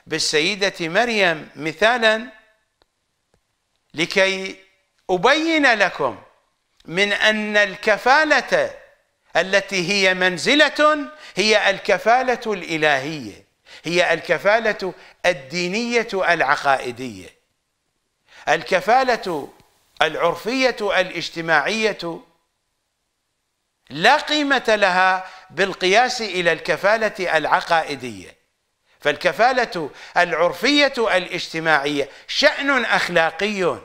بالسيدة مريم مثالا لكي أبين لكم من أن الكفالة التي هي منزلة هي الكفالة الإلهية هي الكفالة الدينية العقائدية الكفالة العرفية الاجتماعية لا قيمة لها بالقياس إلى الكفالة العقائدية فالكفالة العرفية الاجتماعية شأن أخلاقي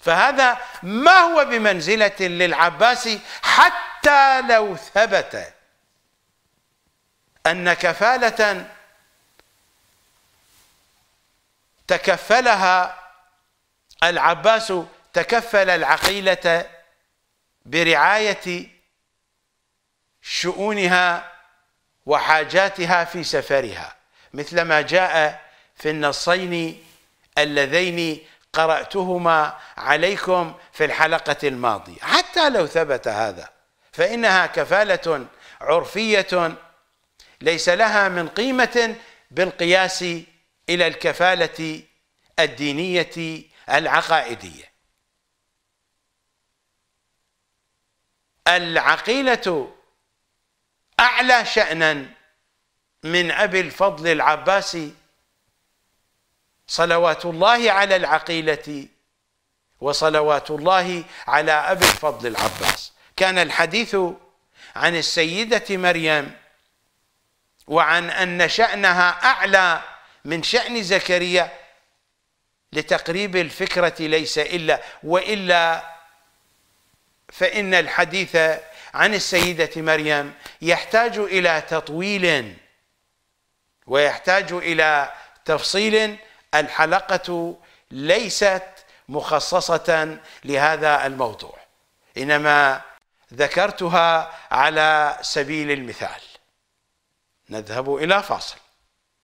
فهذا ما هو بمنزلة للعباسي حتى لو ثبت أن كفالة تكفلها العباس تكفل العقيلة برعاية شؤونها وحاجاتها في سفرها مثلما جاء في النصين اللذين قرأتهما عليكم في الحلقة الماضية حتى لو ثبت هذا فإنها كفالة عرفية ليس لها من قيمة بالقياس إلى الكفالة الدينية العقائدية العقيلة أعلى شأنا من أبي الفضل العباسي صلوات الله على العقيلة وصلوات الله على أبي الفضل العباس كان الحديث عن السيدة مريم وعن أن شأنها أعلى من شأن زكريا لتقريب الفكرة ليس إلا وإلا فإن الحديث عن السيدة مريم يحتاج إلى تطويل ويحتاج إلى تفصيل الحلقة ليست مخصصة لهذا الموضوع إنما ذكرتها على سبيل المثال نذهب إلى فاصل